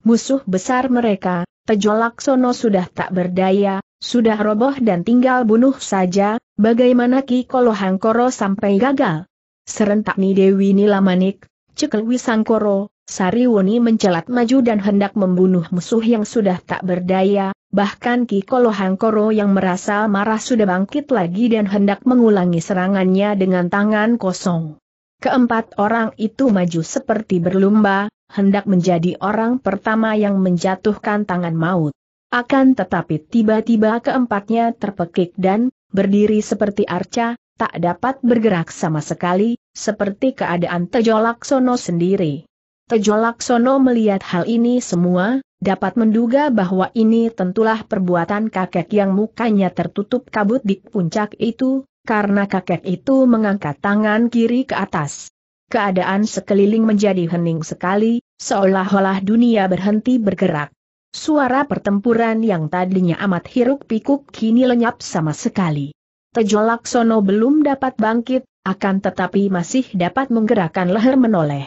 Musuh besar mereka, Tejolaksono sudah tak berdaya, sudah roboh dan tinggal bunuh saja, bagaimana Ki Kolohangkoro sampai gagal? Serentak Ni Dewi Nilamanik, Cekel Wisangkoro, Sariwuni mencelat maju dan hendak membunuh musuh yang sudah tak berdaya, bahkan Ki Kolohangkoro yang merasa marah sudah bangkit lagi dan hendak mengulangi serangannya dengan tangan kosong. Keempat orang itu maju seperti berlumba, hendak menjadi orang pertama yang menjatuhkan tangan maut. Akan tetapi tiba-tiba keempatnya terpekik dan, berdiri seperti arca, tak dapat bergerak sama sekali, seperti keadaan Tejolaksono sendiri. Tejolaksono melihat hal ini semua, dapat menduga bahwa ini tentulah perbuatan kakek yang mukanya tertutup kabut di puncak itu, karena kakek itu mengangkat tangan kiri ke atas. Keadaan sekeliling menjadi hening sekali, seolah-olah dunia berhenti bergerak. Suara pertempuran yang tadinya amat hiruk pikuk kini lenyap sama sekali. Tejo Laksono belum dapat bangkit, akan tetapi masih dapat menggerakkan leher menoleh.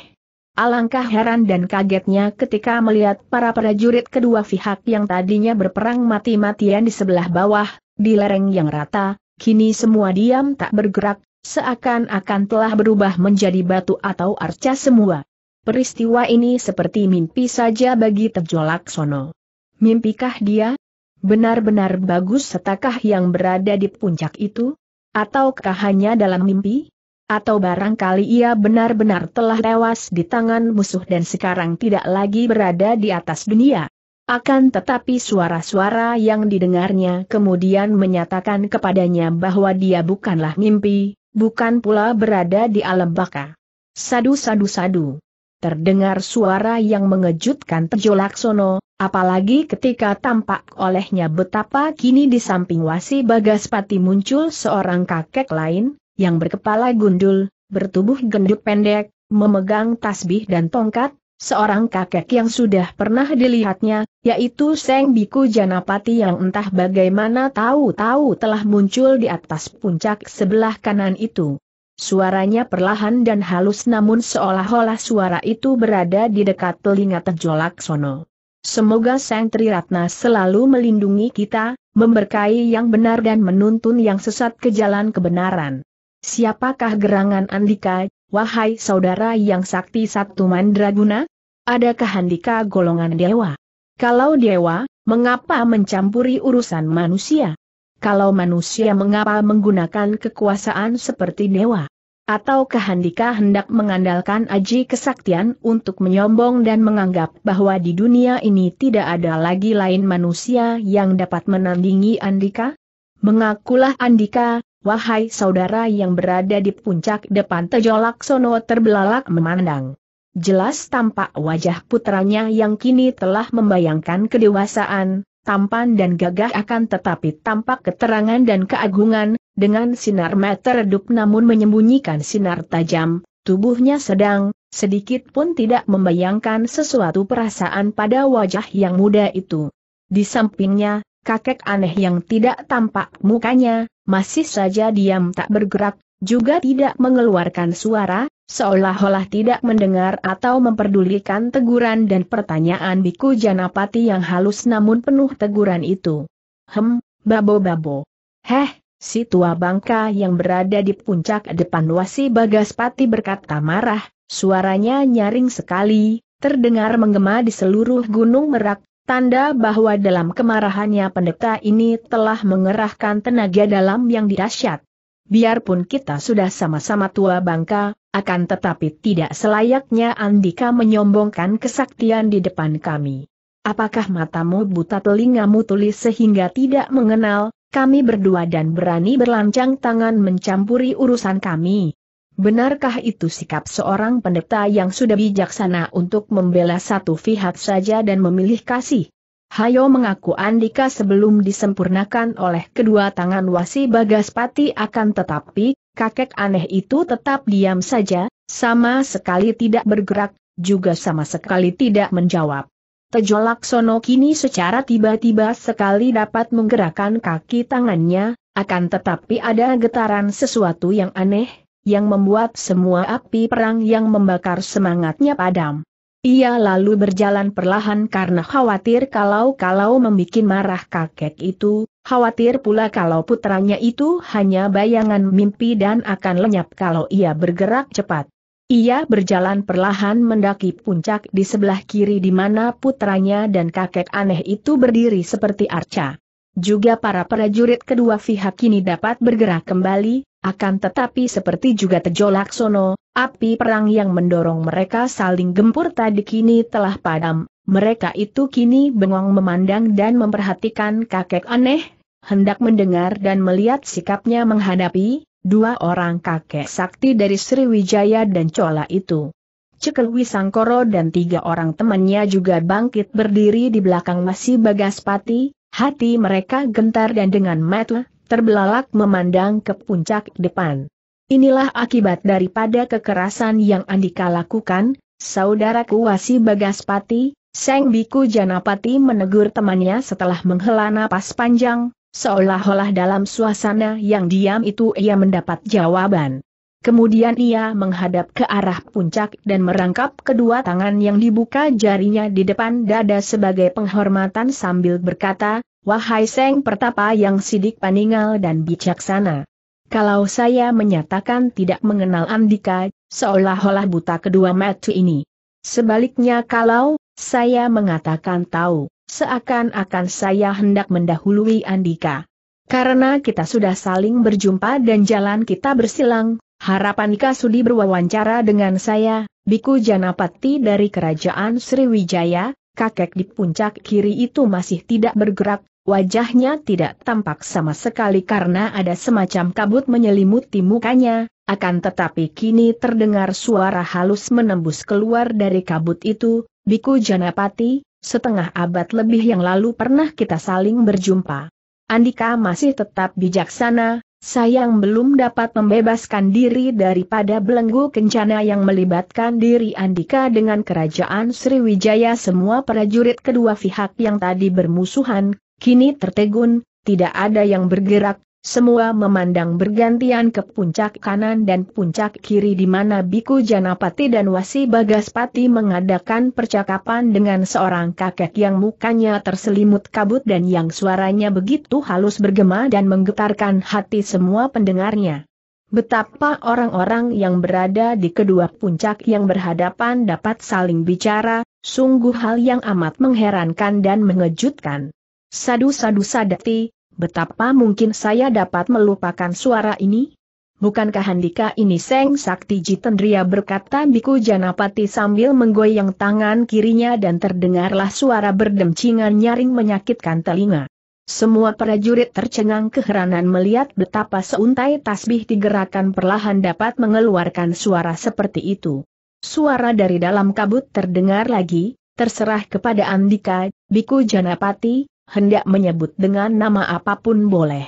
Alangkah heran dan kagetnya ketika melihat para prajurit kedua pihak yang tadinya berperang mati-matian di sebelah bawah, di lereng yang rata, kini semua diam tak bergerak, seakan-akan telah berubah menjadi batu atau arca semua. Peristiwa ini seperti mimpi saja bagi Tejo Laksono. Mimpikah dia? Benar-benar bagus setakah yang berada di puncak itu? Ataukah hanya dalam mimpi? Atau barangkali ia benar-benar telah tewas di tangan musuh dan sekarang tidak lagi berada di atas dunia? Akan tetapi suara-suara yang didengarnya kemudian menyatakan kepadanya bahwa dia bukanlah mimpi, bukan pula berada di alam baka. Sadu-sadu-sadu. Terdengar suara yang mengejutkan Tejo Laksono, apalagi ketika tampak olehnya betapa kini di samping Wasi Bagaspati muncul seorang kakek lain, yang berkepala gundul, bertubuh gendut pendek, memegang tasbih dan tongkat, Seorang kakek yang sudah pernah dilihatnya, yaitu Seng Biku Janapati yang entah bagaimana tahu-tahu telah muncul di atas puncak sebelah kanan itu. Suaranya perlahan dan halus namun seolah-olah suara itu berada di dekat telinga terjolak sono. Semoga Sang Ratna selalu melindungi kita, memberkahi yang benar dan menuntun yang sesat ke jalan kebenaran. Siapakah gerangan Andika, Wahai saudara yang sakti satu mandraguna, adakah handika golongan dewa? Kalau dewa, mengapa mencampuri urusan manusia? Kalau manusia mengapa menggunakan kekuasaan seperti dewa? Atau kehandika hendak mengandalkan aji kesaktian untuk menyombong dan menganggap bahwa di dunia ini tidak ada lagi lain manusia yang dapat menandingi Andika? Mengakulah Andika, Wahai saudara yang berada di puncak depan Tejo Laksono terbelalak memandang. Jelas tampak wajah putranya yang kini telah membayangkan kedewasaan, tampan dan gagah akan tetapi tampak keterangan dan keagungan, dengan sinar mata redup namun menyembunyikan sinar tajam, tubuhnya sedang, sedikit pun tidak membayangkan sesuatu perasaan pada wajah yang muda itu. Di sampingnya, kakek aneh yang tidak tampak mukanya, masih saja diam tak bergerak, juga tidak mengeluarkan suara, seolah-olah tidak mendengar atau memperdulikan teguran dan pertanyaan biku Janapati yang halus namun penuh teguran itu. Hem, babo-babo. Heh, si tua bangka yang berada di puncak depan wasi Bagaspati berkata marah, suaranya nyaring sekali, terdengar menggema di seluruh gunung merak, Tanda bahwa dalam kemarahannya pendeta ini telah mengerahkan tenaga dalam yang dirasyat. Biarpun kita sudah sama-sama tua bangka, akan tetapi tidak selayaknya Andika menyombongkan kesaktian di depan kami. Apakah matamu buta telingamu tulis sehingga tidak mengenal, kami berdua dan berani berlancang tangan mencampuri urusan kami? Benarkah itu sikap seorang pendeta yang sudah bijaksana untuk membela satu pihak saja dan memilih kasih? Hayo mengaku Andika sebelum disempurnakan oleh kedua tangan wasi Bagaspati akan tetapi, kakek aneh itu tetap diam saja, sama sekali tidak bergerak, juga sama sekali tidak menjawab. Tejo Laksono kini secara tiba-tiba sekali dapat menggerakkan kaki tangannya, akan tetapi ada getaran sesuatu yang aneh, yang membuat semua api perang yang membakar semangatnya padam. Ia lalu berjalan perlahan karena khawatir kalau-kalau membuat marah kakek itu, khawatir pula kalau putranya itu hanya bayangan mimpi dan akan lenyap kalau ia bergerak cepat. Ia berjalan perlahan mendaki puncak di sebelah kiri di mana putranya dan kakek aneh itu berdiri seperti arca. Juga para prajurit kedua pihak kini dapat bergerak kembali, akan tetapi seperti juga Tejo Laksono, api perang yang mendorong mereka saling gempur tadi kini telah padam, mereka itu kini bengong memandang dan memperhatikan kakek aneh, hendak mendengar dan melihat sikapnya menghadapi, dua orang kakek sakti dari Sriwijaya dan Cola itu. Cekel Wisangkoro dan tiga orang temannya juga bangkit berdiri di belakang Masih Bagaspati, hati mereka gentar dan dengan mata terbelalak memandang ke puncak depan. Inilah akibat daripada kekerasan yang Andika lakukan, saudaraku Wasi Bagaspati, Seng Biku Janapati menegur temannya setelah menghela napas panjang, seolah-olah dalam suasana yang diam itu ia mendapat jawaban. Kemudian ia menghadap ke arah puncak dan merangkap kedua tangan yang dibuka jarinya di depan dada sebagai penghormatan sambil berkata, Wahai Seng Pertapa yang sidik paningal dan bijaksana. Kalau saya menyatakan tidak mengenal Andika, seolah-olah buta kedua mata ini. Sebaliknya kalau, saya mengatakan tahu, seakan-akan saya hendak mendahului Andika. Karena kita sudah saling berjumpa dan jalan kita bersilang, harapan Ika sudi berwawancara dengan saya, Biku Janapati dari Kerajaan Sriwijaya, kakek di puncak kiri itu masih tidak bergerak, wajahnya tidak tampak sama sekali karena ada semacam kabut menyelimuti mukanya, akan tetapi kini terdengar suara halus menembus keluar dari kabut itu, Biku Janapati, setengah abad lebih yang lalu pernah kita saling berjumpa. Andika masih tetap bijaksana, Sayang belum dapat membebaskan diri daripada belenggu kencana yang melibatkan diri Andika dengan kerajaan Sriwijaya semua prajurit kedua pihak yang tadi bermusuhan, kini tertegun, tidak ada yang bergerak, semua memandang bergantian ke puncak kanan dan puncak kiri di mana Biku Janapati dan Wasi Bagaspati mengadakan percakapan dengan seorang kakek yang mukanya terselimut kabut dan yang suaranya begitu halus bergema dan menggetarkan hati semua pendengarnya. Betapa orang-orang yang berada di kedua puncak yang berhadapan dapat saling bicara, sungguh hal yang amat mengherankan dan mengejutkan. Sadu-sadu sadati, betapa mungkin saya dapat melupakan suara ini? Bukankah Handika ini Seng Sakti Jitendria berkata Biku Janapati sambil menggoyang tangan kirinya dan terdengarlah suara berdemcingan nyaring menyakitkan telinga. Semua prajurit tercengang keheranan melihat betapa seuntai tasbih digerakkan perlahan dapat mengeluarkan suara seperti itu. Suara dari dalam kabut terdengar lagi, terserah kepada Andika, Biku Janapati, hendak menyebut dengan nama apapun boleh.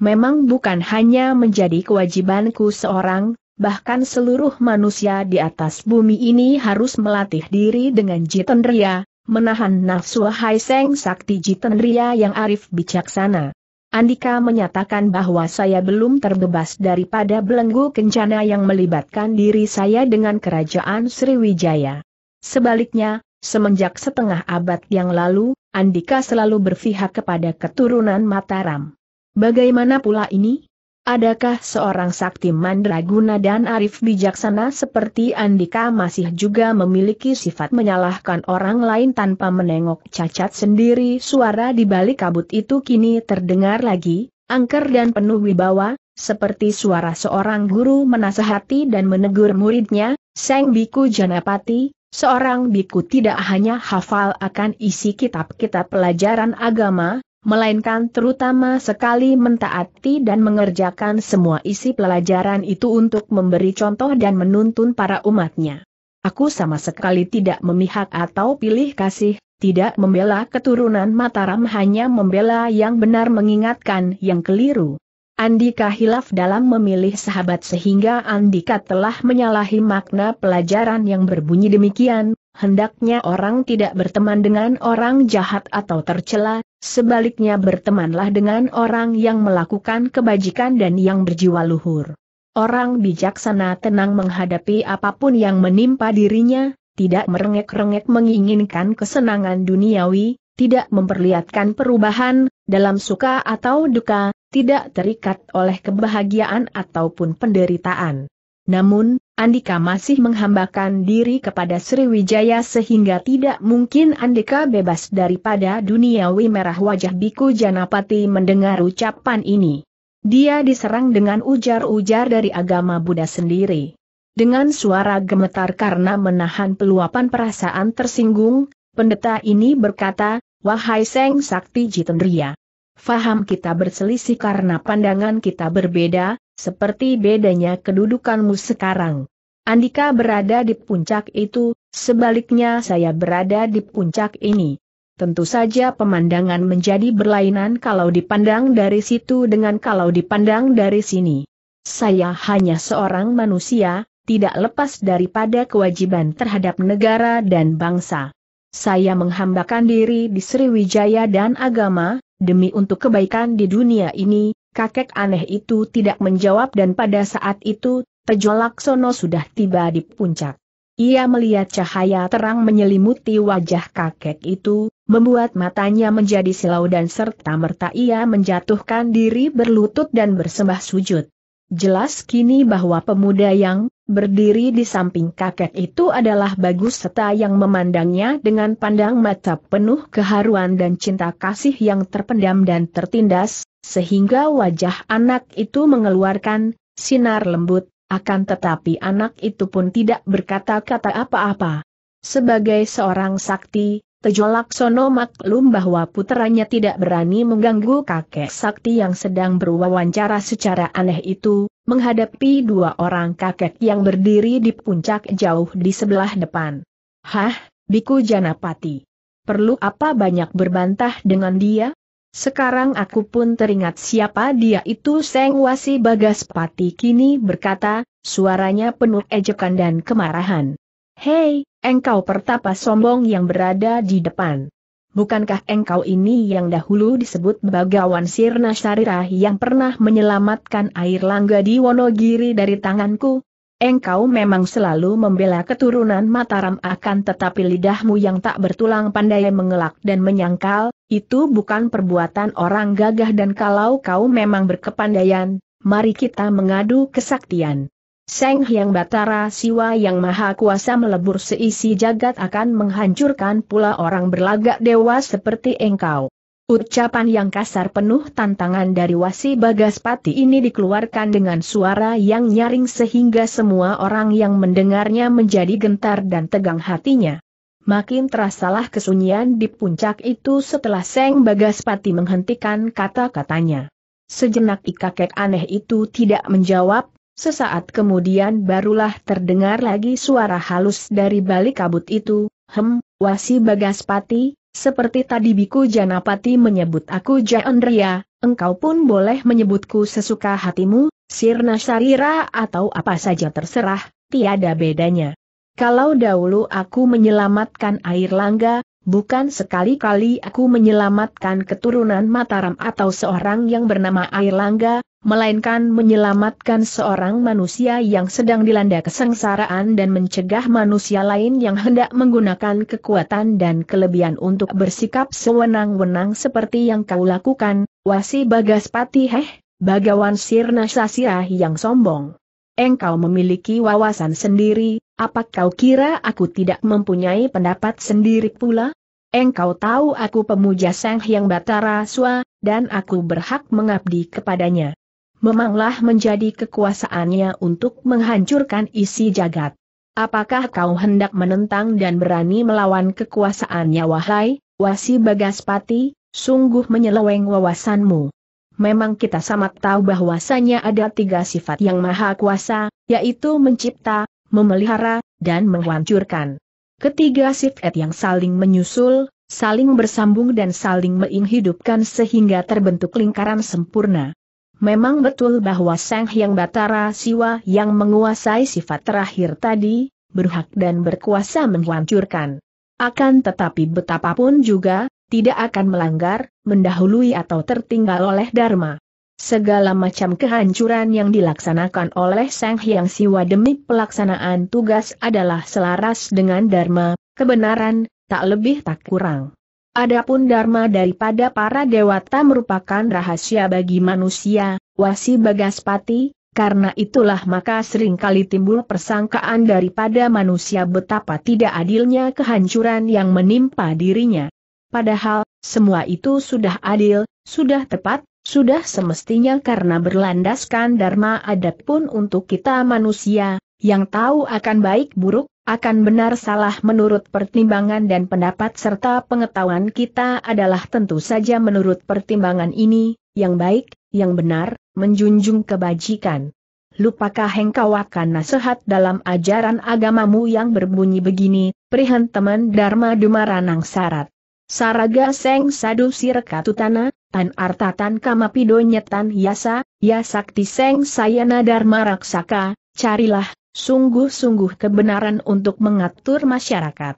Memang bukan hanya menjadi kewajibanku seorang, bahkan seluruh manusia di atas bumi ini harus melatih diri dengan jitendria, menahan nafsu Hai Seng Sakti Jitendria yang arif bijaksana. Andika menyatakan bahwa saya belum terbebas daripada belenggu kencana yang melibatkan diri saya dengan kerajaan Sriwijaya. Sebaliknya, Semenjak setengah abad yang lalu, Andika selalu berpihak kepada keturunan Mataram. Bagaimana pula ini? Adakah seorang sakti mandraguna dan arif bijaksana seperti Andika masih juga memiliki sifat menyalahkan orang lain tanpa menengok cacat sendiri? Suara di balik kabut itu kini terdengar lagi, angker dan penuh wibawa, seperti suara seorang guru menasehati dan menegur muridnya, Seng Biku Janapati, Seorang biku tidak hanya hafal akan isi kitab-kitab pelajaran agama, melainkan terutama sekali mentaati dan mengerjakan semua isi pelajaran itu untuk memberi contoh dan menuntun para umatnya. Aku sama sekali tidak memihak atau pilih kasih, tidak membela keturunan Mataram hanya membela yang benar mengingatkan yang keliru. Andika hilaf dalam memilih sahabat sehingga Andika telah menyalahi makna pelajaran yang berbunyi demikian, hendaknya orang tidak berteman dengan orang jahat atau tercela, sebaliknya bertemanlah dengan orang yang melakukan kebajikan dan yang berjiwa luhur. Orang bijaksana tenang menghadapi apapun yang menimpa dirinya, tidak merengek-rengek menginginkan kesenangan duniawi, tidak memperlihatkan perubahan, dalam suka atau duka, tidak terikat oleh kebahagiaan ataupun penderitaan. Namun, Andika masih menghambakan diri kepada Sriwijaya sehingga tidak mungkin Andika bebas daripada duniawi merah wajah Biku Janapati mendengar ucapan ini. Dia diserang dengan ujar-ujar dari agama Buddha sendiri. Dengan suara gemetar karena menahan peluapan perasaan tersinggung, pendeta ini berkata, Wahai Seng Sakti Jitendriya, Faham kita berselisih karena pandangan kita berbeda, seperti bedanya kedudukanmu sekarang. Andika berada di puncak itu, sebaliknya saya berada di puncak ini. Tentu saja pemandangan menjadi berlainan kalau dipandang dari situ dengan kalau dipandang dari sini. Saya hanya seorang manusia, tidak lepas daripada kewajiban terhadap negara dan bangsa. Saya menghambakan diri di Sriwijaya dan agama, demi untuk kebaikan di dunia ini, kakek aneh itu tidak menjawab dan pada saat itu, Tejo Laksono sudah tiba di puncak. Ia melihat cahaya terang menyelimuti wajah kakek itu, membuat matanya menjadi silau dan serta-merta ia menjatuhkan diri berlutut dan bersembah sujud. Jelas kini bahwa pemuda yang Berdiri di samping kakek itu adalah Bagus Seta yang memandangnya dengan pandang mata penuh keharuan dan cinta kasih yang terpendam dan tertindas, sehingga wajah anak itu mengeluarkan sinar lembut, akan tetapi anak itu pun tidak berkata-kata apa-apa. Sebagai seorang sakti, Tejo Laksono maklum bahwa puteranya tidak berani mengganggu kakek sakti yang sedang berwawancara secara aneh itu, menghadapi dua orang kakek yang berdiri di puncak jauh di sebelah depan. Hah, Biku Janapati. Perlu apa banyak berbantah dengan dia? Sekarang aku pun teringat siapa dia itu Seng Wasi Bagaspati kini berkata, suaranya penuh ejekan dan kemarahan. Hei, Engkau pertapa sombong yang berada di depan. Bukankah engkau ini yang dahulu disebut bagawan Sirna Sarira yang pernah menyelamatkan air langga di Wonogiri dari tanganku? Engkau memang selalu membela keturunan Mataram akan tetapi lidahmu yang tak bertulang pandai mengelak dan menyangkal, itu bukan perbuatan orang gagah dan kalau kau memang berkepandaian, mari kita mengadu kesaktian. Seng Hyang Batara Siwa yang maha kuasa melebur seisi jagat akan menghancurkan pula orang berlagak dewa seperti engkau. Ucapan yang kasar penuh tantangan dari Wasi Bagaspati ini dikeluarkan dengan suara yang nyaring sehingga semua orang yang mendengarnya menjadi gentar dan tegang hatinya. Makin terasalah kesunyian di puncak itu setelah Seng Bagaspati menghentikan kata-katanya. Sejenak ikakek aneh itu tidak menjawab, Sesaat kemudian barulah terdengar lagi suara halus dari balik kabut itu, Hem, wasi bagaspati, seperti tadi Biku Janapati menyebut aku Jaendria, engkau pun boleh menyebutku sesuka hatimu, Sirna Sarira atau apa saja terserah, tiada bedanya. Kalau dahulu aku menyelamatkan air langga, bukan sekali-kali aku menyelamatkan keturunan Mataram atau seorang yang bernama Airlangga, melainkan menyelamatkan seorang manusia yang sedang dilanda kesengsaraan dan mencegah manusia lain yang hendak menggunakan kekuatan dan kelebihan untuk bersikap sewenang-wenang seperti yang kau lakukan, wasi bagaspati heh, bagawan sirna sasirah yang sombong. Engkau memiliki wawasan sendiri, apa kau kira aku tidak mempunyai pendapat sendiri pula? Engkau tahu aku pemuja Sang Hyang Batara Sua, dan aku berhak mengabdi kepadanya. Memanglah menjadi kekuasaannya untuk menghancurkan isi jagat. Apakah kau hendak menentang dan berani melawan kekuasaannya wahai, wasi bagaspati, sungguh menyeleweng wawasanmu. Memang kita sama tahu bahwasanya ada tiga sifat yang maha kuasa, yaitu mencipta, memelihara, dan menghancurkan. Ketiga sifat yang saling menyusul, saling bersambung dan saling menghidupkan sehingga terbentuk lingkaran sempurna. Memang betul bahwa Sang Hyang Batara Siwa yang menguasai sifat terakhir tadi, berhak dan berkuasa menghancurkan. Akan tetapi betapapun juga, tidak akan melanggar, mendahului atau tertinggal oleh Dharma. Segala macam kehancuran yang dilaksanakan oleh Sang Hyang Siwa demi pelaksanaan tugas adalah selaras dengan Dharma, kebenaran, tak lebih tak kurang. Adapun Dharma daripada para dewata merupakan rahasia bagi manusia, wasi bagaspati, karena itulah maka seringkali timbul persangkaan daripada manusia betapa tidak adilnya kehancuran yang menimpa dirinya. Padahal, semua itu sudah adil, sudah tepat, sudah semestinya karena berlandaskan Dharma adat pun untuk kita manusia, yang tahu akan baik buruk, akan benar salah menurut pertimbangan dan pendapat serta pengetahuan kita adalah tentu saja menurut pertimbangan ini, yang baik, yang benar, menjunjung kebajikan. Lupakah engkau akan nasihat dalam ajaran agamamu yang berbunyi begini, perihan teman Dharma Dumaranang Sarat. Saraga Seng Sadu Sirkatutana, Tan Arta Tan Kamapido Nyetan Yasa, Ya Sakti Seng Sayana Dharma Raksaka, carilah, sungguh-sungguh kebenaran untuk mengatur masyarakat.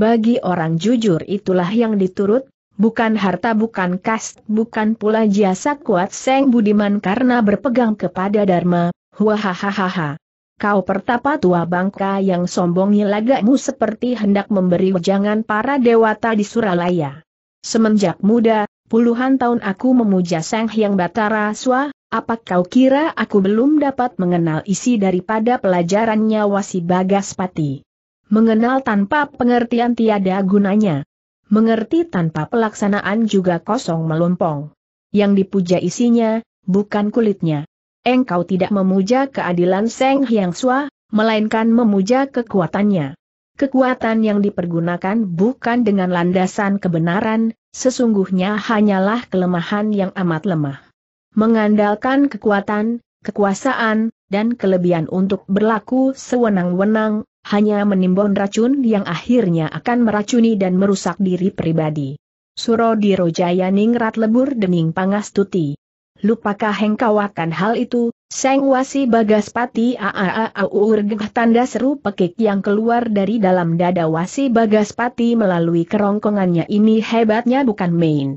Bagi orang jujur itulah yang diturut, bukan harta bukan kast bukan pula jasa kuat Seng Budiman karena berpegang kepada Dharma, huahahaha. Kau pertapa tua bangka yang sombong lagamu seperti hendak memberi jangan para dewata di Suralaya. Semenjak muda, Puluhan tahun aku memuja Sang Hyang Batara Swa, apa kau kira aku belum dapat mengenal isi daripada pelajarannya Wasi Bagaspati? Mengenal tanpa pengertian tiada gunanya. Mengerti tanpa pelaksanaan juga kosong melompong. Yang dipuja isinya, bukan kulitnya. Engkau tidak memuja keadilan Seng Hyang Swa, melainkan memuja kekuatannya. Kekuatan yang dipergunakan bukan dengan landasan kebenaran, sesungguhnya hanyalah kelemahan yang amat lemah. Mengandalkan kekuatan, kekuasaan, dan kelebihan untuk berlaku sewenang-wenang, hanya menimbun racun yang akhirnya akan meracuni dan merusak diri pribadi. Surodiro Jaya ningrat lebur dening pangastuti. Lupakah engkau akan hal itu, Seng wasi bagas pati aaaauurgah tanda seru pekik yang keluar dari dalam dada wasi bagas pati melalui kerongkongannya ini hebatnya bukan main.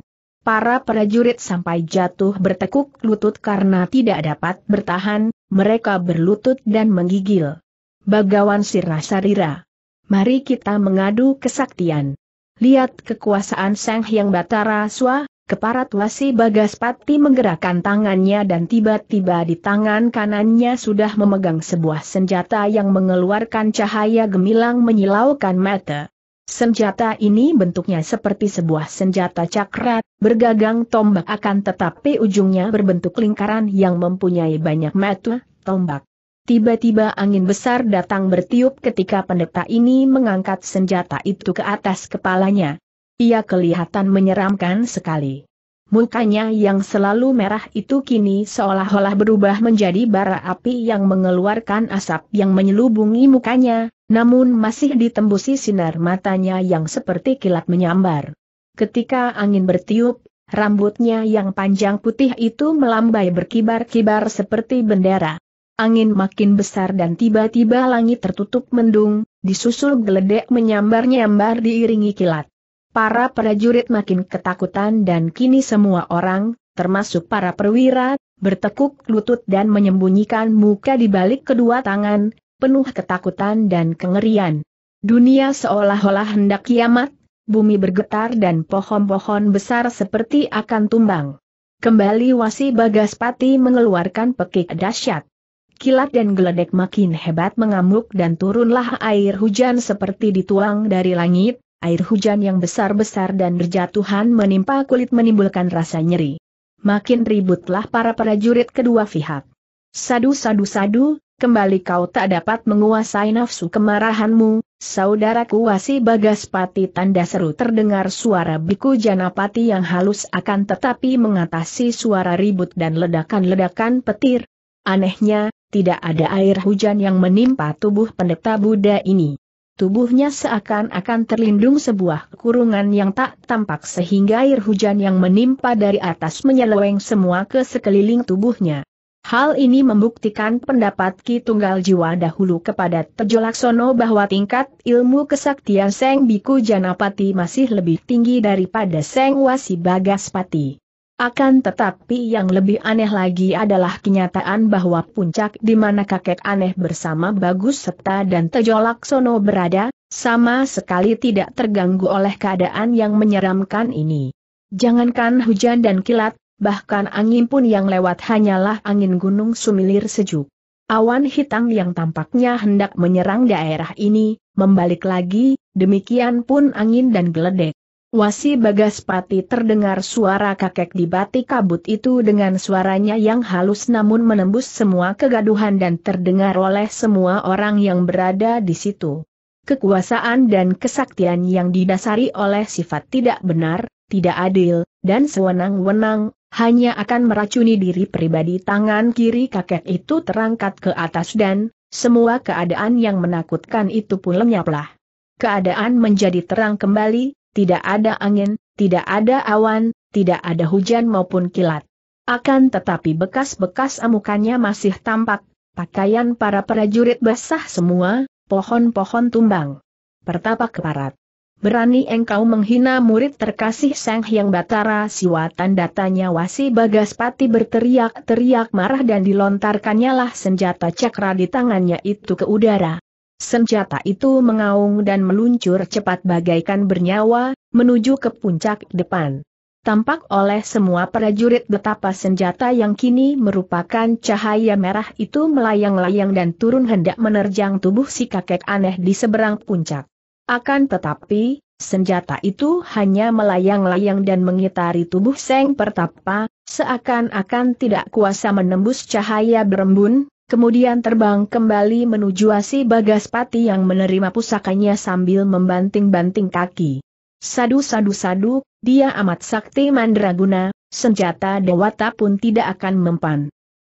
Para prajurit sampai jatuh bertekuk lutut karena tidak dapat bertahan, mereka berlutut dan menggigil. Bagawan sarira, Mari kita mengadu kesaktian. Lihat kekuasaan seng Hyang Batara Swa, Keparat wasi Bagaspati menggerakkan tangannya dan tiba-tiba di tangan kanannya sudah memegang sebuah senjata yang mengeluarkan cahaya gemilang menyilaukan mata. Senjata ini bentuknya seperti sebuah senjata cakra, bergagang tombak akan tetapi ujungnya berbentuk lingkaran yang mempunyai banyak mata, tombak. Tiba-tiba angin besar datang bertiup ketika pendeta ini mengangkat senjata itu ke atas kepalanya. Ia kelihatan menyeramkan sekali. Mukanya yang selalu merah itu kini seolah-olah berubah menjadi bara api yang mengeluarkan asap yang menyelubungi mukanya, namun masih ditembusi sinar matanya yang seperti kilat menyambar. Ketika angin bertiup, rambutnya yang panjang putih itu melambai berkibar-kibar seperti bendera. Angin makin besar dan tiba-tiba langit tertutup mendung, disusul geledek menyambar-nyambar diiringi kilat. Para prajurit makin ketakutan dan kini semua orang, termasuk para perwira, bertekuk lutut dan menyembunyikan muka di balik kedua tangan, penuh ketakutan dan kengerian. Dunia seolah-olah hendak kiamat, bumi bergetar dan pohon-pohon besar seperti akan tumbang. Kembali Wasi Bagaspati mengeluarkan pekik dahsyat. Kilat dan geledek makin hebat mengamuk dan turunlah air hujan seperti dituang dari langit, air hujan yang besar-besar dan berjatuhan menimpa kulit menimbulkan rasa nyeri. Makin ributlah para prajurit kedua pihak. Sadu-sadu-sadu, kembali kau tak dapat menguasai nafsu kemarahanmu, saudaraku wasi pati tanda seru terdengar suara biku janapati yang halus akan tetapi mengatasi suara ribut dan ledakan-ledakan petir. Anehnya, tidak ada air hujan yang menimpa tubuh pendeta Buddha ini. Tubuhnya seakan-akan terlindung sebuah kurungan yang tak tampak sehingga air hujan yang menimpa dari atas menyeleweng semua ke sekeliling tubuhnya. Hal ini membuktikan pendapat Ki Tunggal Jiwa dahulu kepada Tejolaksono bahwa tingkat ilmu kesaktian Seng Biku Janapati masih lebih tinggi daripada Seng Wasi Bagaspati. Akan tetapi yang lebih aneh lagi adalah kenyataan bahwa puncak di mana kakek aneh bersama Bagus serta dan Tejo Laksono berada, sama sekali tidak terganggu oleh keadaan yang menyeramkan ini. Jangankan hujan dan kilat, bahkan angin pun yang lewat hanyalah angin gunung sumilir sejuk. Awan hitam yang tampaknya hendak menyerang daerah ini, membalik lagi, demikian pun angin dan geledek. Wasi Bagaspati terdengar suara kakek di batik kabut itu dengan suaranya yang halus namun menembus semua kegaduhan dan terdengar oleh semua orang yang berada di situ. Kekuasaan dan kesaktian yang didasari oleh sifat tidak benar, tidak adil, dan sewenang-wenang, hanya akan meracuni diri pribadi tangan kiri kakek itu terangkat ke atas dan, semua keadaan yang menakutkan itu pun lenyaplah. Keadaan menjadi terang kembali, tidak ada angin, tidak ada awan, tidak ada hujan maupun kilat. Akan tetapi bekas-bekas amukannya masih tampak, pakaian para prajurit basah semua, pohon-pohon tumbang. Pertapa keparat. Berani engkau menghina murid terkasih Sang Hyang Batara Siwatan datanya Wasi Bagaspati berteriak-teriak marah dan dilontarkannya lah senjata cakra di tangannya itu ke udara. Senjata itu mengaung dan meluncur cepat bagaikan bernyawa, menuju ke puncak depan. Tampak oleh semua prajurit betapa senjata yang kini merupakan cahaya merah itu melayang-layang dan turun hendak menerjang tubuh si kakek aneh di seberang puncak. Akan tetapi, senjata itu hanya melayang-layang dan mengitari tubuh Seng Pertapa, seakan-akan tidak kuasa menembus cahaya berembun, kemudian terbang kembali menuju Asi Bagaspati yang menerima pusakanya sambil membanting-banting kaki. Sadu-sadu-sadu, dia amat sakti mandraguna, senjata dewata pun tidak akan mempan.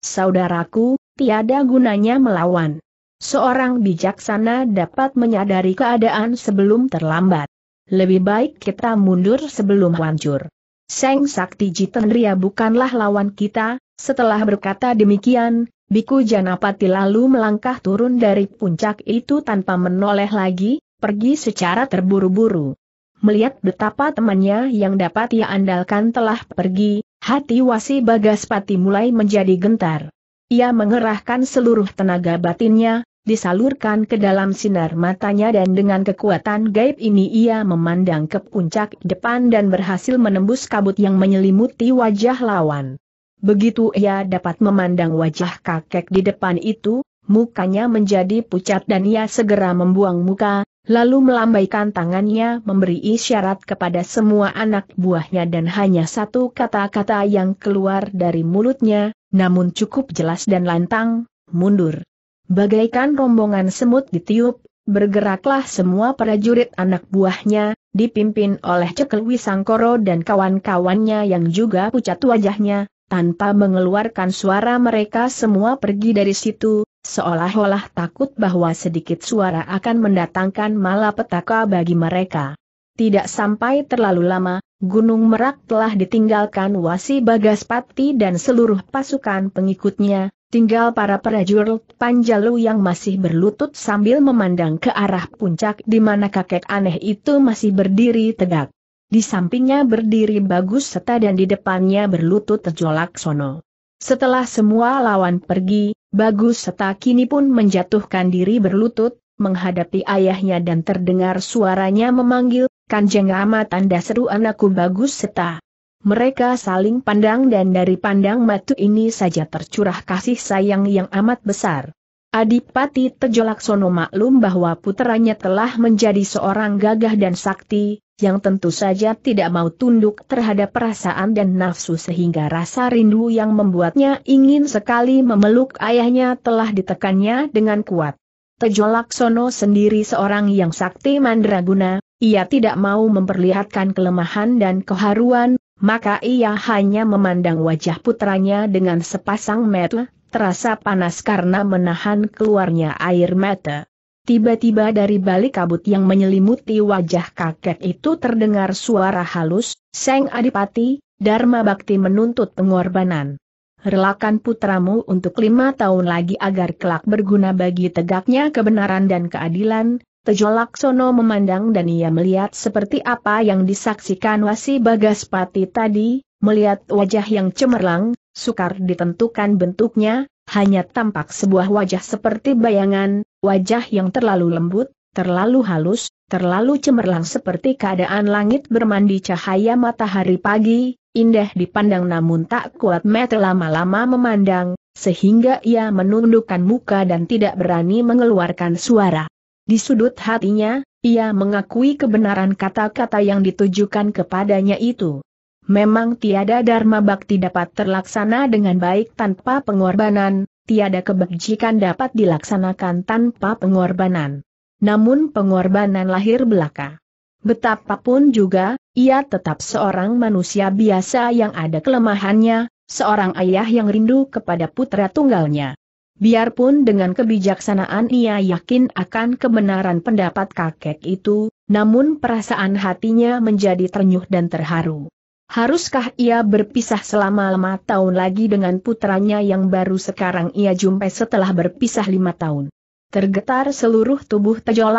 Saudaraku, tiada gunanya melawan. Seorang bijaksana dapat menyadari keadaan sebelum terlambat. Lebih baik kita mundur sebelum hancur. Seng Sakti Jitenria bukanlah lawan kita, setelah berkata demikian, Biku Janapati lalu melangkah turun dari puncak itu tanpa menoleh lagi, pergi secara terburu-buru. Melihat betapa temannya yang dapat ia andalkan telah pergi, hati Wasi Bagaspati mulai menjadi gentar. Ia mengerahkan seluruh tenaga batinnya, disalurkan ke dalam sinar matanya dan dengan kekuatan gaib ini ia memandang ke puncak depan dan berhasil menembus kabut yang menyelimuti wajah lawan. Begitu ia dapat memandang wajah kakek di depan itu, mukanya menjadi pucat dan ia segera membuang muka, lalu melambaikan tangannya memberi isyarat kepada semua anak buahnya dan hanya satu kata-kata yang keluar dari mulutnya, namun cukup jelas dan lantang, mundur. Bagaikan rombongan semut ditiup, bergeraklah semua prajurit anak buahnya, dipimpin oleh Cekel Wisangkoro dan kawan-kawannya yang juga pucat wajahnya, tanpa mengeluarkan suara mereka semua pergi dari situ, seolah-olah takut bahwa sedikit suara akan mendatangkan malapetaka bagi mereka. Tidak sampai terlalu lama, Gunung Merak telah ditinggalkan Wasi Bagaspati dan seluruh pasukan pengikutnya, tinggal para prajurit Panjalu yang masih berlutut sambil memandang ke arah puncak di mana kakek aneh itu masih berdiri tegak. Di sampingnya berdiri Bagus Seta dan di depannya berlutut terjolak Sono. Setelah semua lawan pergi, Bagus Seta kini pun menjatuhkan diri berlutut, menghadapi ayahnya dan terdengar suaranya memanggil, Kanjeng Rama tanda seru anakku Bagus Seta. Mereka saling pandang dan dari pandang matu ini saja tercurah kasih sayang yang amat besar. Adipati Tejolaksono maklum bahwa putranya telah menjadi seorang gagah dan sakti, yang tentu saja tidak mau tunduk terhadap perasaan dan nafsu sehingga rasa rindu yang membuatnya ingin sekali memeluk ayahnya telah ditekannya dengan kuat. Tejo Laksono sendiri seorang yang sakti mandraguna, ia tidak mau memperlihatkan kelemahan dan keharuan, maka ia hanya memandang wajah putranya dengan sepasang mata, terasa panas karena menahan keluarnya air mata. Tiba-tiba dari balik kabut yang menyelimuti wajah kakek itu terdengar suara halus, Seng Adipati, Dharma Bakti menuntut pengorbanan. Relakan putramu untuk lima tahun lagi agar kelak berguna bagi tegaknya kebenaran dan keadilan, Tejo Laksono memandang dan ia melihat seperti apa yang disaksikan Wasi Bagaspati tadi, melihat wajah yang cemerlang, sukar ditentukan bentuknya, hanya tampak sebuah wajah seperti bayangan, wajah yang terlalu lembut, terlalu halus, terlalu cemerlang seperti keadaan langit bermandi cahaya matahari pagi, indah dipandang namun tak kuat mata lama-lama memandang, sehingga ia menundukkan muka dan tidak berani mengeluarkan suara. Di sudut hatinya, ia mengakui kebenaran kata-kata yang ditujukan kepadanya itu. Memang tiada dharma bakti dapat terlaksana dengan baik tanpa pengorbanan, tiada kebajikan dapat dilaksanakan tanpa pengorbanan. Namun pengorbanan lahir belaka. Betapapun juga, ia tetap seorang manusia biasa yang ada kelemahannya, seorang ayah yang rindu kepada putra tunggalnya. Biarpun dengan kebijaksanaan ia yakin akan kebenaran pendapat kakek itu, namun perasaan hatinya menjadi ternyuh dan terharu. Haruskah ia berpisah selama lima tahun lagi dengan putranya yang baru sekarang ia jumpai setelah berpisah lima tahun? Tergetar seluruh tubuh Tejo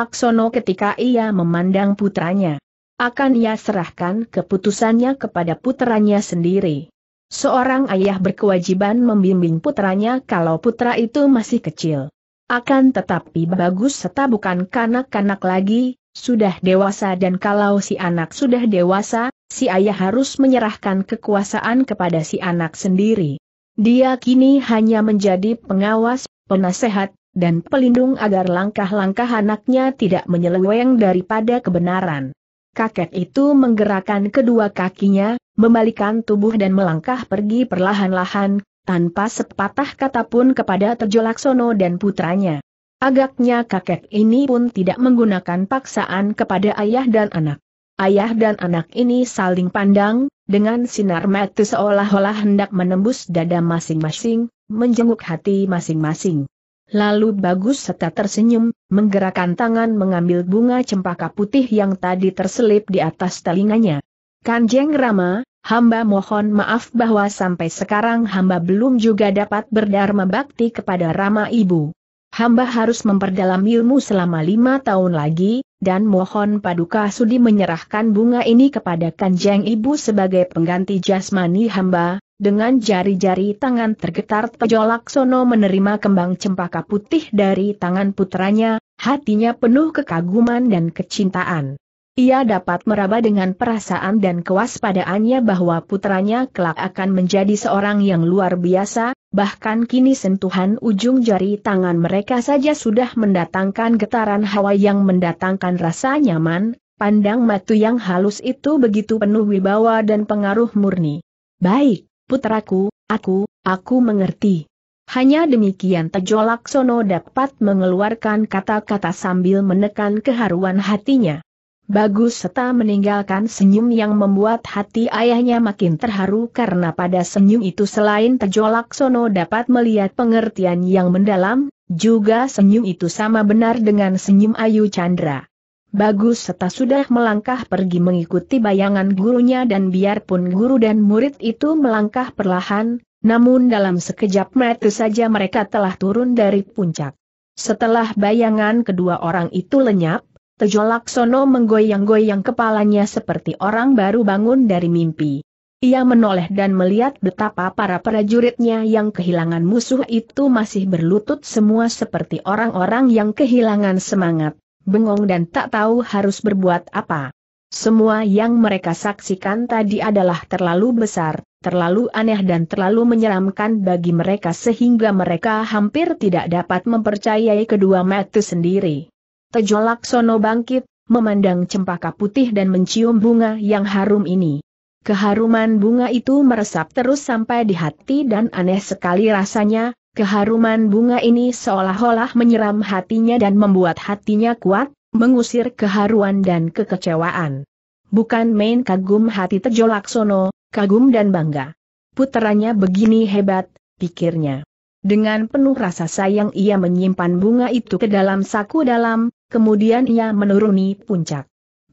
ketika ia memandang putranya. Akan ia serahkan keputusannya kepada putranya sendiri. Seorang ayah berkewajiban membimbing putranya kalau putra itu masih kecil. Akan tetapi bagus serta bukan kanak-kanak lagi, sudah dewasa dan kalau si anak sudah dewasa, si ayah harus menyerahkan kekuasaan kepada si anak sendiri. Dia kini hanya menjadi pengawas, penasehat, dan pelindung agar langkah-langkah anaknya tidak menyeleweng daripada kebenaran. Kakek itu menggerakkan kedua kakinya, membalikan tubuh dan melangkah pergi perlahan-lahan, tanpa sepatah kata pun kepada Terjolaksono dan putranya. Agaknya kakek ini pun tidak menggunakan paksaan kepada ayah dan anak. Ayah dan anak ini saling pandang, dengan sinar mata seolah-olah hendak menembus dada masing-masing, menjenguk hati masing-masing. Lalu Bagus serta tersenyum, menggerakkan tangan mengambil bunga cempaka putih yang tadi terselip di atas telinganya. Kanjeng Rama, hamba mohon maaf bahwa sampai sekarang hamba belum juga dapat berdharma bakti kepada Rama Ibu. Hamba harus memperdalam ilmu selama lima tahun lagi, dan mohon Paduka Sudi menyerahkan bunga ini kepada Kanjeng Ibu sebagai pengganti jasmani hamba, dengan jari-jari tangan tergetar Pejolaksono menerima kembang cempaka putih dari tangan putranya, hatinya penuh kekaguman dan kecintaan. Ia dapat meraba dengan perasaan dan kewaspadaannya bahwa putranya kelak akan menjadi seorang yang luar biasa, bahkan kini sentuhan ujung jari tangan mereka saja sudah mendatangkan getaran hawa yang mendatangkan rasa nyaman, pandang matu yang halus itu begitu penuh wibawa dan pengaruh murni. Baik, putraku, aku, aku mengerti. Hanya demikian Tejolaksono dapat mengeluarkan kata-kata sambil menekan keharuan hatinya. Bagus seta meninggalkan senyum yang membuat hati ayahnya makin terharu karena pada senyum itu selain Tejo Laksono dapat melihat pengertian yang mendalam, juga senyum itu sama benar dengan senyum Ayu Chandra. Bagus seta sudah melangkah pergi mengikuti bayangan gurunya dan biarpun guru dan murid itu melangkah perlahan, namun dalam sekejap mata saja mereka telah turun dari puncak. Setelah bayangan kedua orang itu lenyap, Tejo Laksono menggoyang-goyang kepalanya seperti orang baru bangun dari mimpi. Ia menoleh dan melihat betapa para prajuritnya yang kehilangan musuh itu masih berlutut semua seperti orang-orang yang kehilangan semangat, bengong dan tak tahu harus berbuat apa. Semua yang mereka saksikan tadi adalah terlalu besar, terlalu aneh dan terlalu menyeramkan bagi mereka sehingga mereka hampir tidak dapat mempercayai kedua mata sendiri. Tejo Laksono bangkit, memandang cempaka putih dan mencium bunga yang harum ini. Keharuman bunga itu meresap terus sampai di hati dan aneh sekali rasanya, keharuman bunga ini seolah-olah menyeram hatinya dan membuat hatinya kuat, mengusir keharuan dan kekecewaan. Bukan main kagum hati Tejo Laksono, kagum dan bangga. Puteranya begini hebat, pikirnya. Dengan penuh rasa sayang ia menyimpan bunga itu ke dalam saku dalam, kemudian ia menuruni puncak.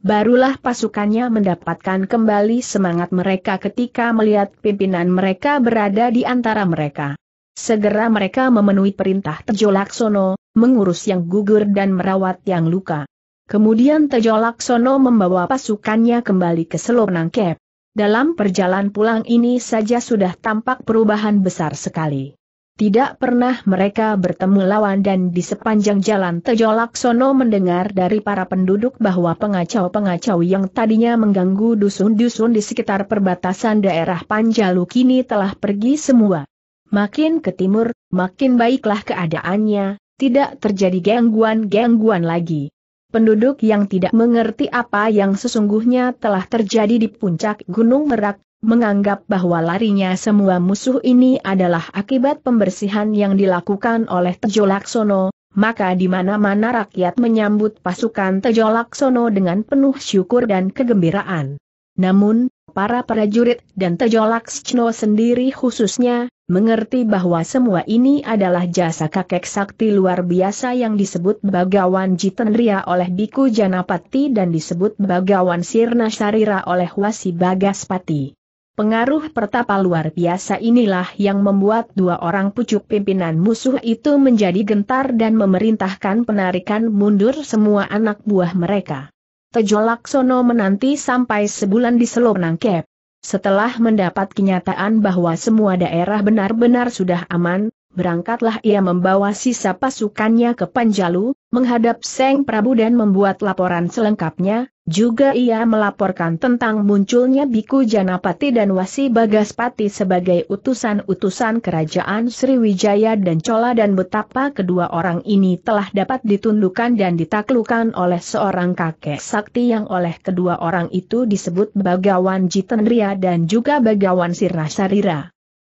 Barulah pasukannya mendapatkan kembali semangat mereka ketika melihat pimpinan mereka berada di antara mereka. Segera mereka memenuhi perintah Tejo Laksono, mengurus yang gugur dan merawat yang luka. Kemudian Tejo Laksono membawa pasukannya kembali ke Nangkep. Dalam perjalanan pulang ini saja sudah tampak perubahan besar sekali. Tidak pernah mereka bertemu lawan dan di sepanjang jalan Tejo Laksono mendengar dari para penduduk bahwa pengacau-pengacau yang tadinya mengganggu dusun-dusun di sekitar perbatasan daerah Panjalu kini telah pergi semua. Makin ke timur, makin baiklah keadaannya, tidak terjadi gangguan-gangguan lagi. Penduduk yang tidak mengerti apa yang sesungguhnya telah terjadi di puncak Gunung Merak, menganggap bahwa larinya semua musuh ini adalah akibat pembersihan yang dilakukan oleh Tejo Laksono, maka di mana-mana rakyat menyambut pasukan Tejo Laksono dengan penuh syukur dan kegembiraan. Namun, para prajurit dan Tejo Laksono sendiri khususnya, mengerti bahwa semua ini adalah jasa kakek sakti luar biasa yang disebut Bagawan Jitenria oleh Biku Janapati dan disebut Bagawan Sirna Sarira oleh Wasi Bagaspati. Pengaruh pertapa luar biasa inilah yang membuat dua orang pucuk pimpinan musuh itu menjadi gentar dan memerintahkan penarikan mundur semua anak buah mereka. Tejo Laksono menanti sampai sebulan di Nangkep. Setelah mendapat kenyataan bahwa semua daerah benar-benar sudah aman, berangkatlah ia membawa sisa pasukannya ke Panjalu, menghadap Seng Prabu dan membuat laporan selengkapnya, juga ia melaporkan tentang munculnya Biku Janapati dan Wasi Bagaspati sebagai utusan-utusan kerajaan Sriwijaya dan Cola dan betapa kedua orang ini telah dapat ditundukkan dan ditaklukkan oleh seorang kakek sakti yang oleh kedua orang itu disebut Bagawan Jitendria dan juga Bagawan Sirnasarira.